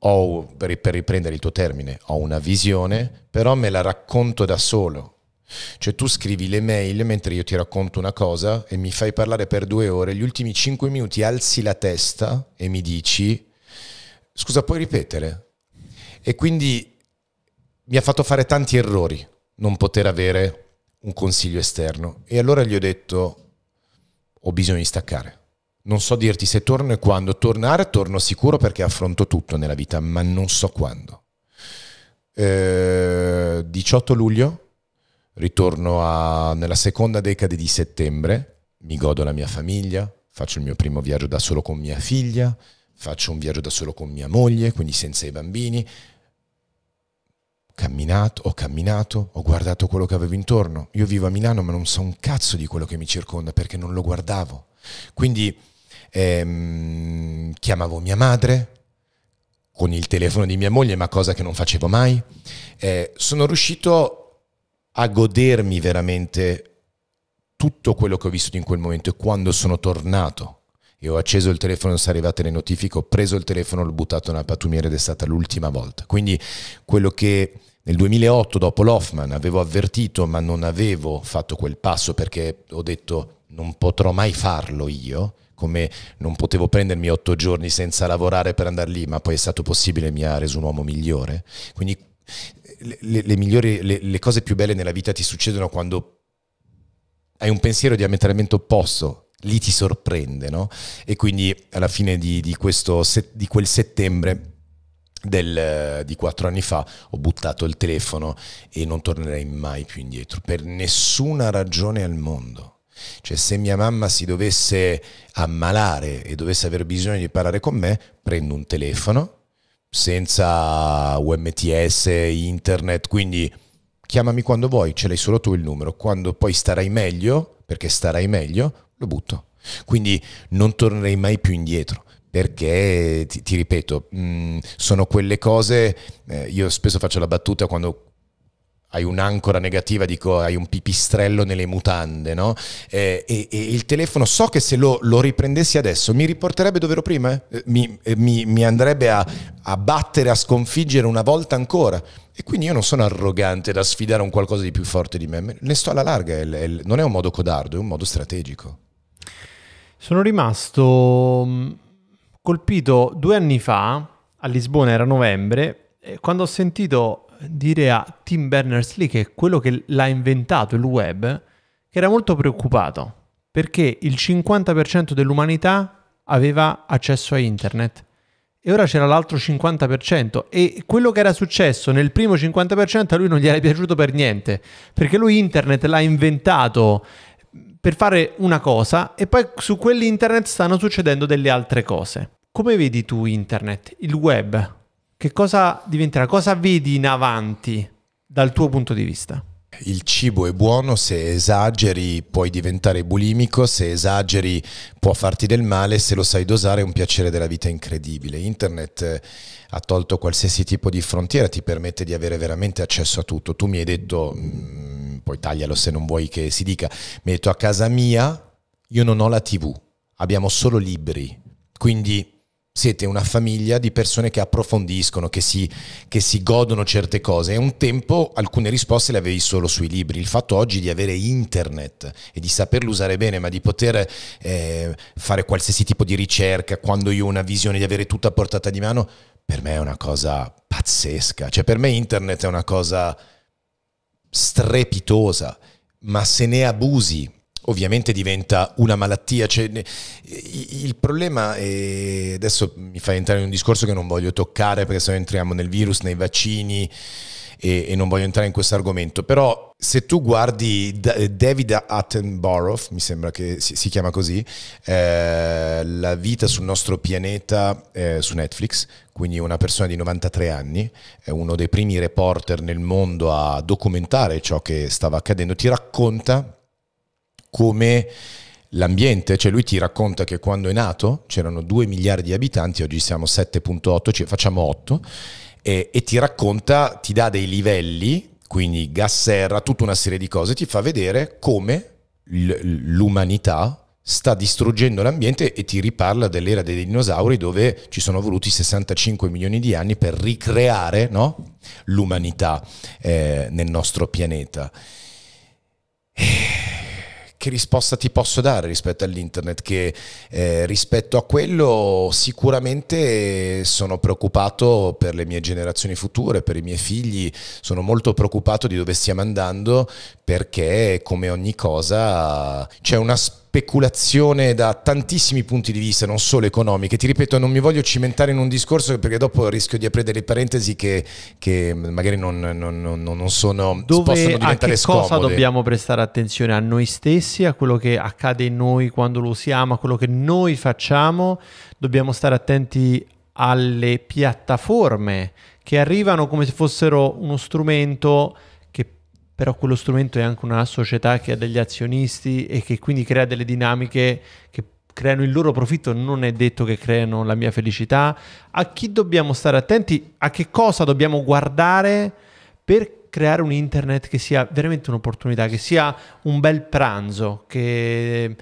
ho, per riprendere il tuo termine, ho una visione, però me la racconto da solo. Cioè tu scrivi le mail mentre io ti racconto una cosa e mi fai parlare per due ore, gli ultimi cinque minuti alzi la testa e mi dici, scusa puoi ripetere? E quindi mi ha fatto fare tanti errori non poter avere un consiglio esterno. E allora gli ho detto, ho bisogno di staccare. Non so dirti se torno e quando. Tornare torno sicuro perché affronto tutto nella vita, ma non so quando. Eh, 18 luglio, ritorno a, nella seconda decade di settembre, mi godo la mia famiglia, faccio il mio primo viaggio da solo con mia figlia, faccio un viaggio da solo con mia moglie, quindi senza i bambini, camminato, ho camminato, ho guardato quello che avevo intorno. Io vivo a Milano ma non so un cazzo di quello che mi circonda perché non lo guardavo. Quindi ehm, chiamavo mia madre con il telefono di mia moglie, ma cosa che non facevo mai. Eh, sono riuscito a godermi veramente tutto quello che ho vissuto in quel momento e quando sono tornato e ho acceso il telefono, sono arrivate le notifiche, ho preso il telefono, l'ho buttato nella pattumiera ed è stata l'ultima volta. Quindi quello che nel 2008, dopo l'Hoffman, avevo avvertito, ma non avevo fatto quel passo perché ho detto non potrò mai farlo io, come non potevo prendermi otto giorni senza lavorare per andare lì, ma poi è stato possibile, mi ha reso un uomo migliore. Quindi le, le, migliori, le, le cose più belle nella vita ti succedono quando hai un pensiero diametralmente opposto lì ti sorprende, no? E quindi alla fine di, di, questo, di quel settembre del, eh, di quattro anni fa ho buttato il telefono e non tornerei mai più indietro, per nessuna ragione al mondo. Cioè se mia mamma si dovesse ammalare e dovesse aver bisogno di parlare con me, prendo un telefono senza UMTS, internet, quindi chiamami quando vuoi, ce l'hai solo tu il numero, quando poi starai meglio, perché starai meglio, lo butto. Quindi non tornerei mai più indietro perché ti, ti ripeto, mh, mm, sono quelle cose, eh, io spesso faccio la battuta quando hai un'ancora negativa, dico hai un pipistrello nelle mutande, no? Eh, e, e, il telefono, so che se lo, lo, riprendessi adesso mi riporterebbe dove ero prima, eh? eh mi, eh, mi, mi, andrebbe a, a, battere, a sconfiggere una volta ancora. E quindi io non sono arrogante da sfidare un qualcosa di più forte di me, ne sto alla larga, è, è, non è un modo codardo, è un modo strategico. Sono rimasto mm, colpito due anni fa, a Lisbona era novembre, eh, quando ho sentito dire a Tim Berners-Lee, che è quello che l'ha inventato il web, che era molto preoccupato perché il 50% dell'umanità aveva accesso a internet e ora c'era l'altro 50% e quello che era successo nel primo 50% a lui non gli era piaciuto per niente perché lui internet l'ha inventato per fare una cosa e poi su quell'internet stanno succedendo delle altre cose. Come vedi tu internet, il web? Che cosa diventerà? Cosa vedi in avanti dal tuo punto di vista? Il cibo è buono, se esageri puoi diventare bulimico, se esageri può farti del male, se lo sai dosare è un piacere della vita incredibile. Internet eh, ha tolto qualsiasi tipo di frontiera, ti permette di avere veramente accesso a tutto. Tu mi hai detto... Mh, mm, poi taglialo se non vuoi che si dica, mi ha detto a casa mia io non ho la tv, abbiamo solo libri, quindi siete una famiglia di persone che approfondiscono, che si, che si godono certe cose e un tempo alcune risposte le avevi solo sui libri. Il fatto oggi di avere internet e di saperlo usare bene, ma di poter eh, fare qualsiasi tipo di ricerca, quando io ho una visione di avere tutto a portata di mano, per me è una cosa pazzesca. Cioè per me internet è una cosa strepitosa, ma se ne abusi ovviamente diventa una malattia. Cioè, il problema è, adesso mi fai entrare in un discorso che non voglio toccare perché se no entriamo nel virus, nei vaccini, e, e non voglio entrare in questo argomento, però se tu guardi David Attenborough, mi sembra che si, chiama così, eh, La vita sul nostro pianeta eh, su Netflix, quindi una persona di 93 anni, è uno dei primi reporter nel mondo a documentare ciò che stava accadendo, ti racconta come l'ambiente, cioè lui ti racconta che quando è nato c'erano 2 miliardi di abitanti, oggi siamo 7.8, cioè facciamo 8 e, e ti racconta, ti dà dei livelli, quindi gas serra, tutta una serie di cose, ti fa vedere come l'umanità sta distruggendo l'ambiente e ti riparla dell'era dei dinosauri dove ci sono voluti 65 milioni di anni per ricreare no? l'umanità eh, nel nostro pianeta. Eh che risposta ti posso dare rispetto all'internet? Che eh, rispetto a quello sicuramente sono preoccupato per le mie generazioni future, per i miei figli, sono molto preoccupato di dove stiamo andando perché come ogni cosa c'è una spesa speculazione da tantissimi punti di vista, non solo economiche. Ti ripeto, non mi voglio cimentare in un discorso perché dopo rischio di aprire delle parentesi che, che magari non, non, non, non sono Dove, possono diventare a scomode. cosa dobbiamo prestare attenzione? A noi stessi, a quello che accade in noi quando lo usiamo, a quello che noi facciamo. Dobbiamo stare attenti alle piattaforme che arrivano come se fossero uno strumento però quello strumento è anche una società che ha degli azionisti e che quindi crea delle dinamiche che creano il loro profitto, non è detto che creano la mia felicità. A chi dobbiamo stare attenti? A che cosa dobbiamo guardare per creare un internet che sia veramente un'opportunità, che sia un bel pranzo, che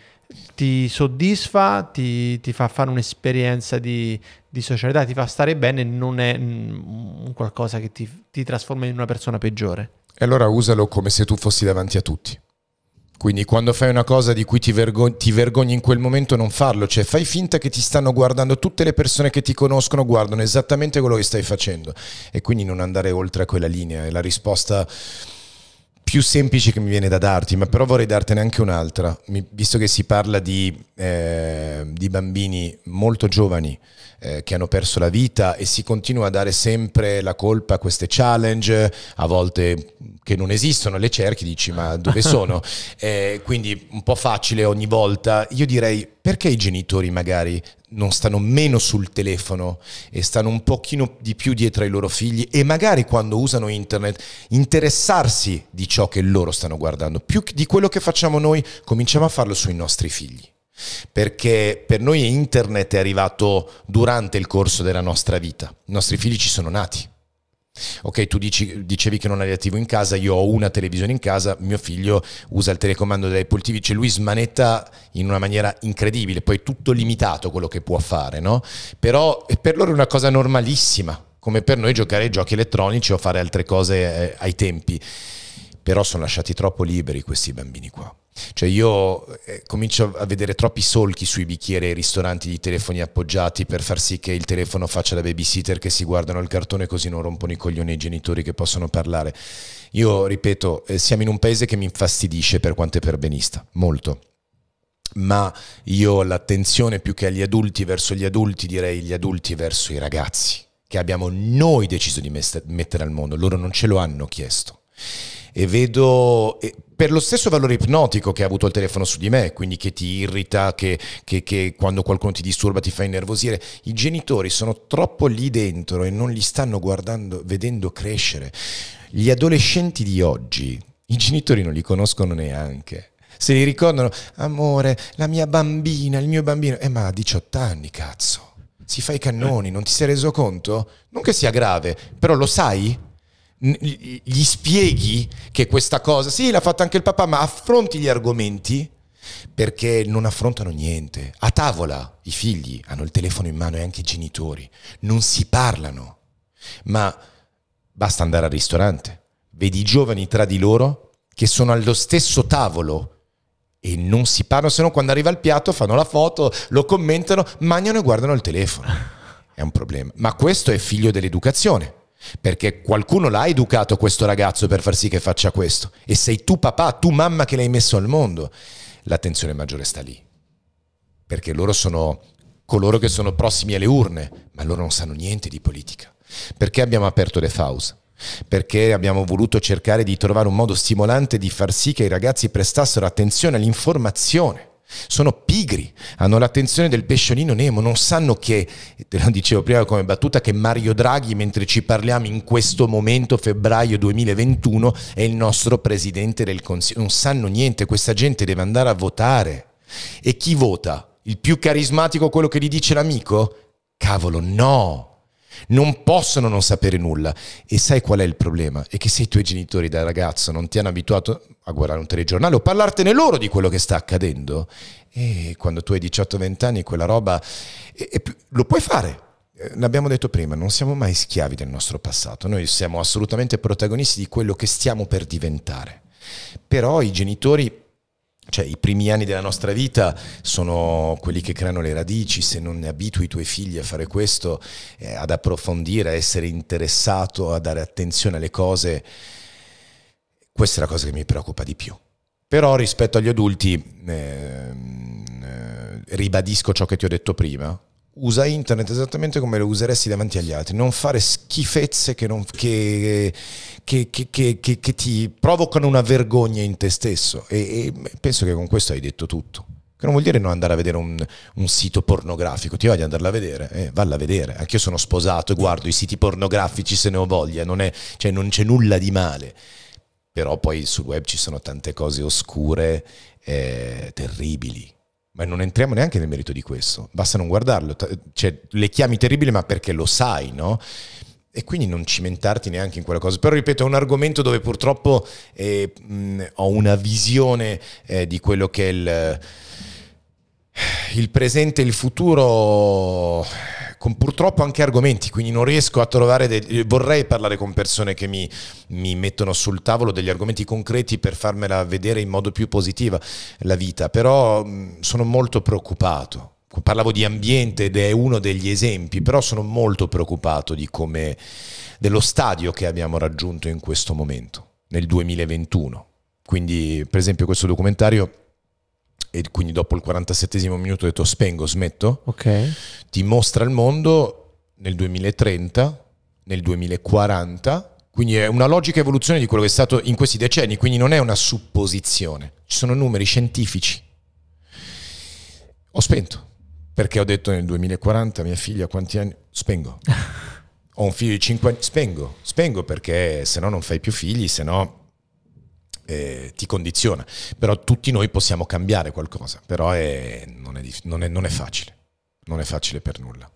ti soddisfa, ti, ti fa fare un'esperienza di, di, socialità, ti fa stare bene, non è mm, qualcosa che ti, ti trasforma in una persona peggiore. E allora usalo come se tu fossi davanti a tutti. Quindi quando fai una cosa di cui ti, vergog- ti, vergogni in quel momento non farlo, cioè fai finta che ti stanno guardando tutte le persone che ti conoscono, guardano esattamente quello che stai facendo e quindi non andare oltre a quella linea. È la risposta più semplice che mi viene da darti, ma però vorrei dartene anche un'altra, mi, visto che si parla di, eh, di bambini molto giovani eh, che hanno perso la vita e si continua a dare sempre la colpa a queste challenge, a volte che non esistono, le cerchi, dici ma dove [laughs] sono? eh, quindi un po' facile ogni volta. Io direi perché i genitori magari non stanno meno sul telefono e stanno un pochino di più dietro ai loro figli e magari quando usano internet interessarsi di ciò che loro stanno guardando, più di quello che facciamo noi, cominciamo a farlo sui nostri figli perché per noi internet è arrivato durante il corso della nostra vita, i nostri figli ci sono nati. Ok, tu dici, dicevi che non hai attivo in casa, io ho una televisione in casa, mio figlio usa il telecomando dell'Apple TV, cioè lui smanetta in una maniera incredibile, poi è tutto limitato quello che può fare, no? Però per loro è una cosa normalissima, come per noi giocare ai giochi elettronici o fare altre cose eh, ai tempi. Però sono lasciati troppo liberi questi bambini qua. Cioè io eh, comincio a vedere troppi solchi sui bicchieri ai ristoranti di telefoni appoggiati per far sì che il telefono faccia da babysitter che si guardano il cartone così non rompono i coglioni ai genitori che possono parlare. Io ripeto, eh, siamo in un paese che mi infastidisce per quanto è perbenista, molto. Ma io l'attenzione più che agli adulti verso gli adulti direi gli adulti verso i ragazzi che abbiamo noi deciso di mettere al mondo, loro non ce lo hanno chiesto e vedo... E per lo stesso valore ipnotico che ha avuto il telefono su di me, quindi che ti irrita, che, che, che, quando qualcuno ti disturba ti fa innervosire, i genitori sono troppo lì dentro e non li stanno guardando, vedendo crescere. Gli adolescenti di oggi, i genitori non li conoscono neanche. Se li ricordano, amore, la mia bambina, il mio bambino, eh ma a 18 anni, cazzo, si fa i cannoni, non ti sei reso conto? Non che sia grave, però lo sai? gli spieghi che questa cosa, sì, l'ha fatta anche il papà, ma affronti gli argomenti perché non affrontano niente. A tavola i figli hanno il telefono in mano e anche i genitori, non si parlano, ma basta andare al ristorante, vedi i giovani tra di loro che sono allo stesso tavolo e non si parlano se no quando arriva il piatto, fanno la foto, lo commentano, mangiano e guardano il telefono. È un problema. Ma questo è figlio dell'educazione. Perché qualcuno l'ha educato questo ragazzo per far sì che faccia questo. E sei tu papà, tu mamma che l'hai messo al mondo. L'attenzione maggiore sta lì. Perché loro sono coloro che sono prossimi alle urne, ma loro non sanno niente di politica. Perché abbiamo aperto le Faus? Perché abbiamo voluto cercare di trovare un modo stimolante di far sì che i ragazzi prestassero attenzione all'informazione sono pigri, hanno l'attenzione del pesciolino Nemo, non sanno che, te lo dicevo prima come battuta, che Mario Draghi, mentre ci parliamo in questo momento, febbraio 2021, è il nostro presidente del Consiglio. Non sanno niente, questa gente deve andare a votare. E chi vota? Il più carismatico quello che gli dice l'amico? Cavolo, no! non possono non sapere nulla. E sai qual è il problema? È che se i tuoi genitori da ragazzo non ti hanno abituato a guardare un telegiornale o parlartene loro di quello che sta accadendo, e quando tu hai 18-20 anni quella roba e, e, lo puoi fare. L'abbiamo eh, detto prima, non siamo mai schiavi del nostro passato, noi siamo assolutamente protagonisti di quello che stiamo per diventare. Però i genitori cioè i primi anni della nostra vita sono quelli che creano le radici, se non abitui i tuoi figli a fare questo, eh, ad approfondire, a essere interessato, a dare attenzione alle cose, questa è la cosa che mi preoccupa di più. Però rispetto agli adulti ehm, eh, ribadisco ciò che ti ho detto prima, usa internet esattamente come lo useresti davanti agli altri, non fare schifezze che, non, che, che, che ti provocano una vergogna in te stesso. E, e, penso che con questo hai detto tutto. Che non vuol dire non andare a vedere un, un sito pornografico, ti voglio andarla a vedere, eh, valla a vedere. Anche io sono sposato e guardo i siti pornografici se ne ho voglia, non, è, cioè non c'è nulla di male. Però poi sul web ci sono tante cose oscure, eh, terribili ma non entriamo neanche nel merito di questo, basta non guardarlo, cioè, le chiami terribile ma perché lo sai, no? E quindi non cimentarti neanche in quella cosa. Però ripeto, è un argomento dove purtroppo eh, mh, ho una visione eh, di quello che è il, il presente e il futuro con purtroppo anche argomenti, quindi non riesco a trovare, dei, vorrei parlare con persone che mi, mi, mettono sul tavolo degli argomenti concreti per farmela vedere in modo più positivo la vita, però mm, sono molto preoccupato. Parlavo di ambiente ed è uno degli esempi, però sono molto preoccupato di come, dello stadio che abbiamo raggiunto in questo momento, nel 2021. Quindi, per esempio, questo documentario e quindi dopo il 47 minuto ho detto spengo, smetto, okay. ti mostra il mondo nel 2030, nel 2040, quindi è una logica evoluzione di quello che è stato in questi decenni, quindi non è una supposizione, ci sono numeri scientifici. Ho spento, perché ho detto nel 2040 mia figlia quanti anni... Spengo. [laughs] ho un figlio di 5 anni, spengo, spengo perché se no non fai più figli, se no eh, ti condiziona, però tutti noi possiamo cambiare qualcosa, però è, non, è, non, è, non è facile, non è facile per nulla.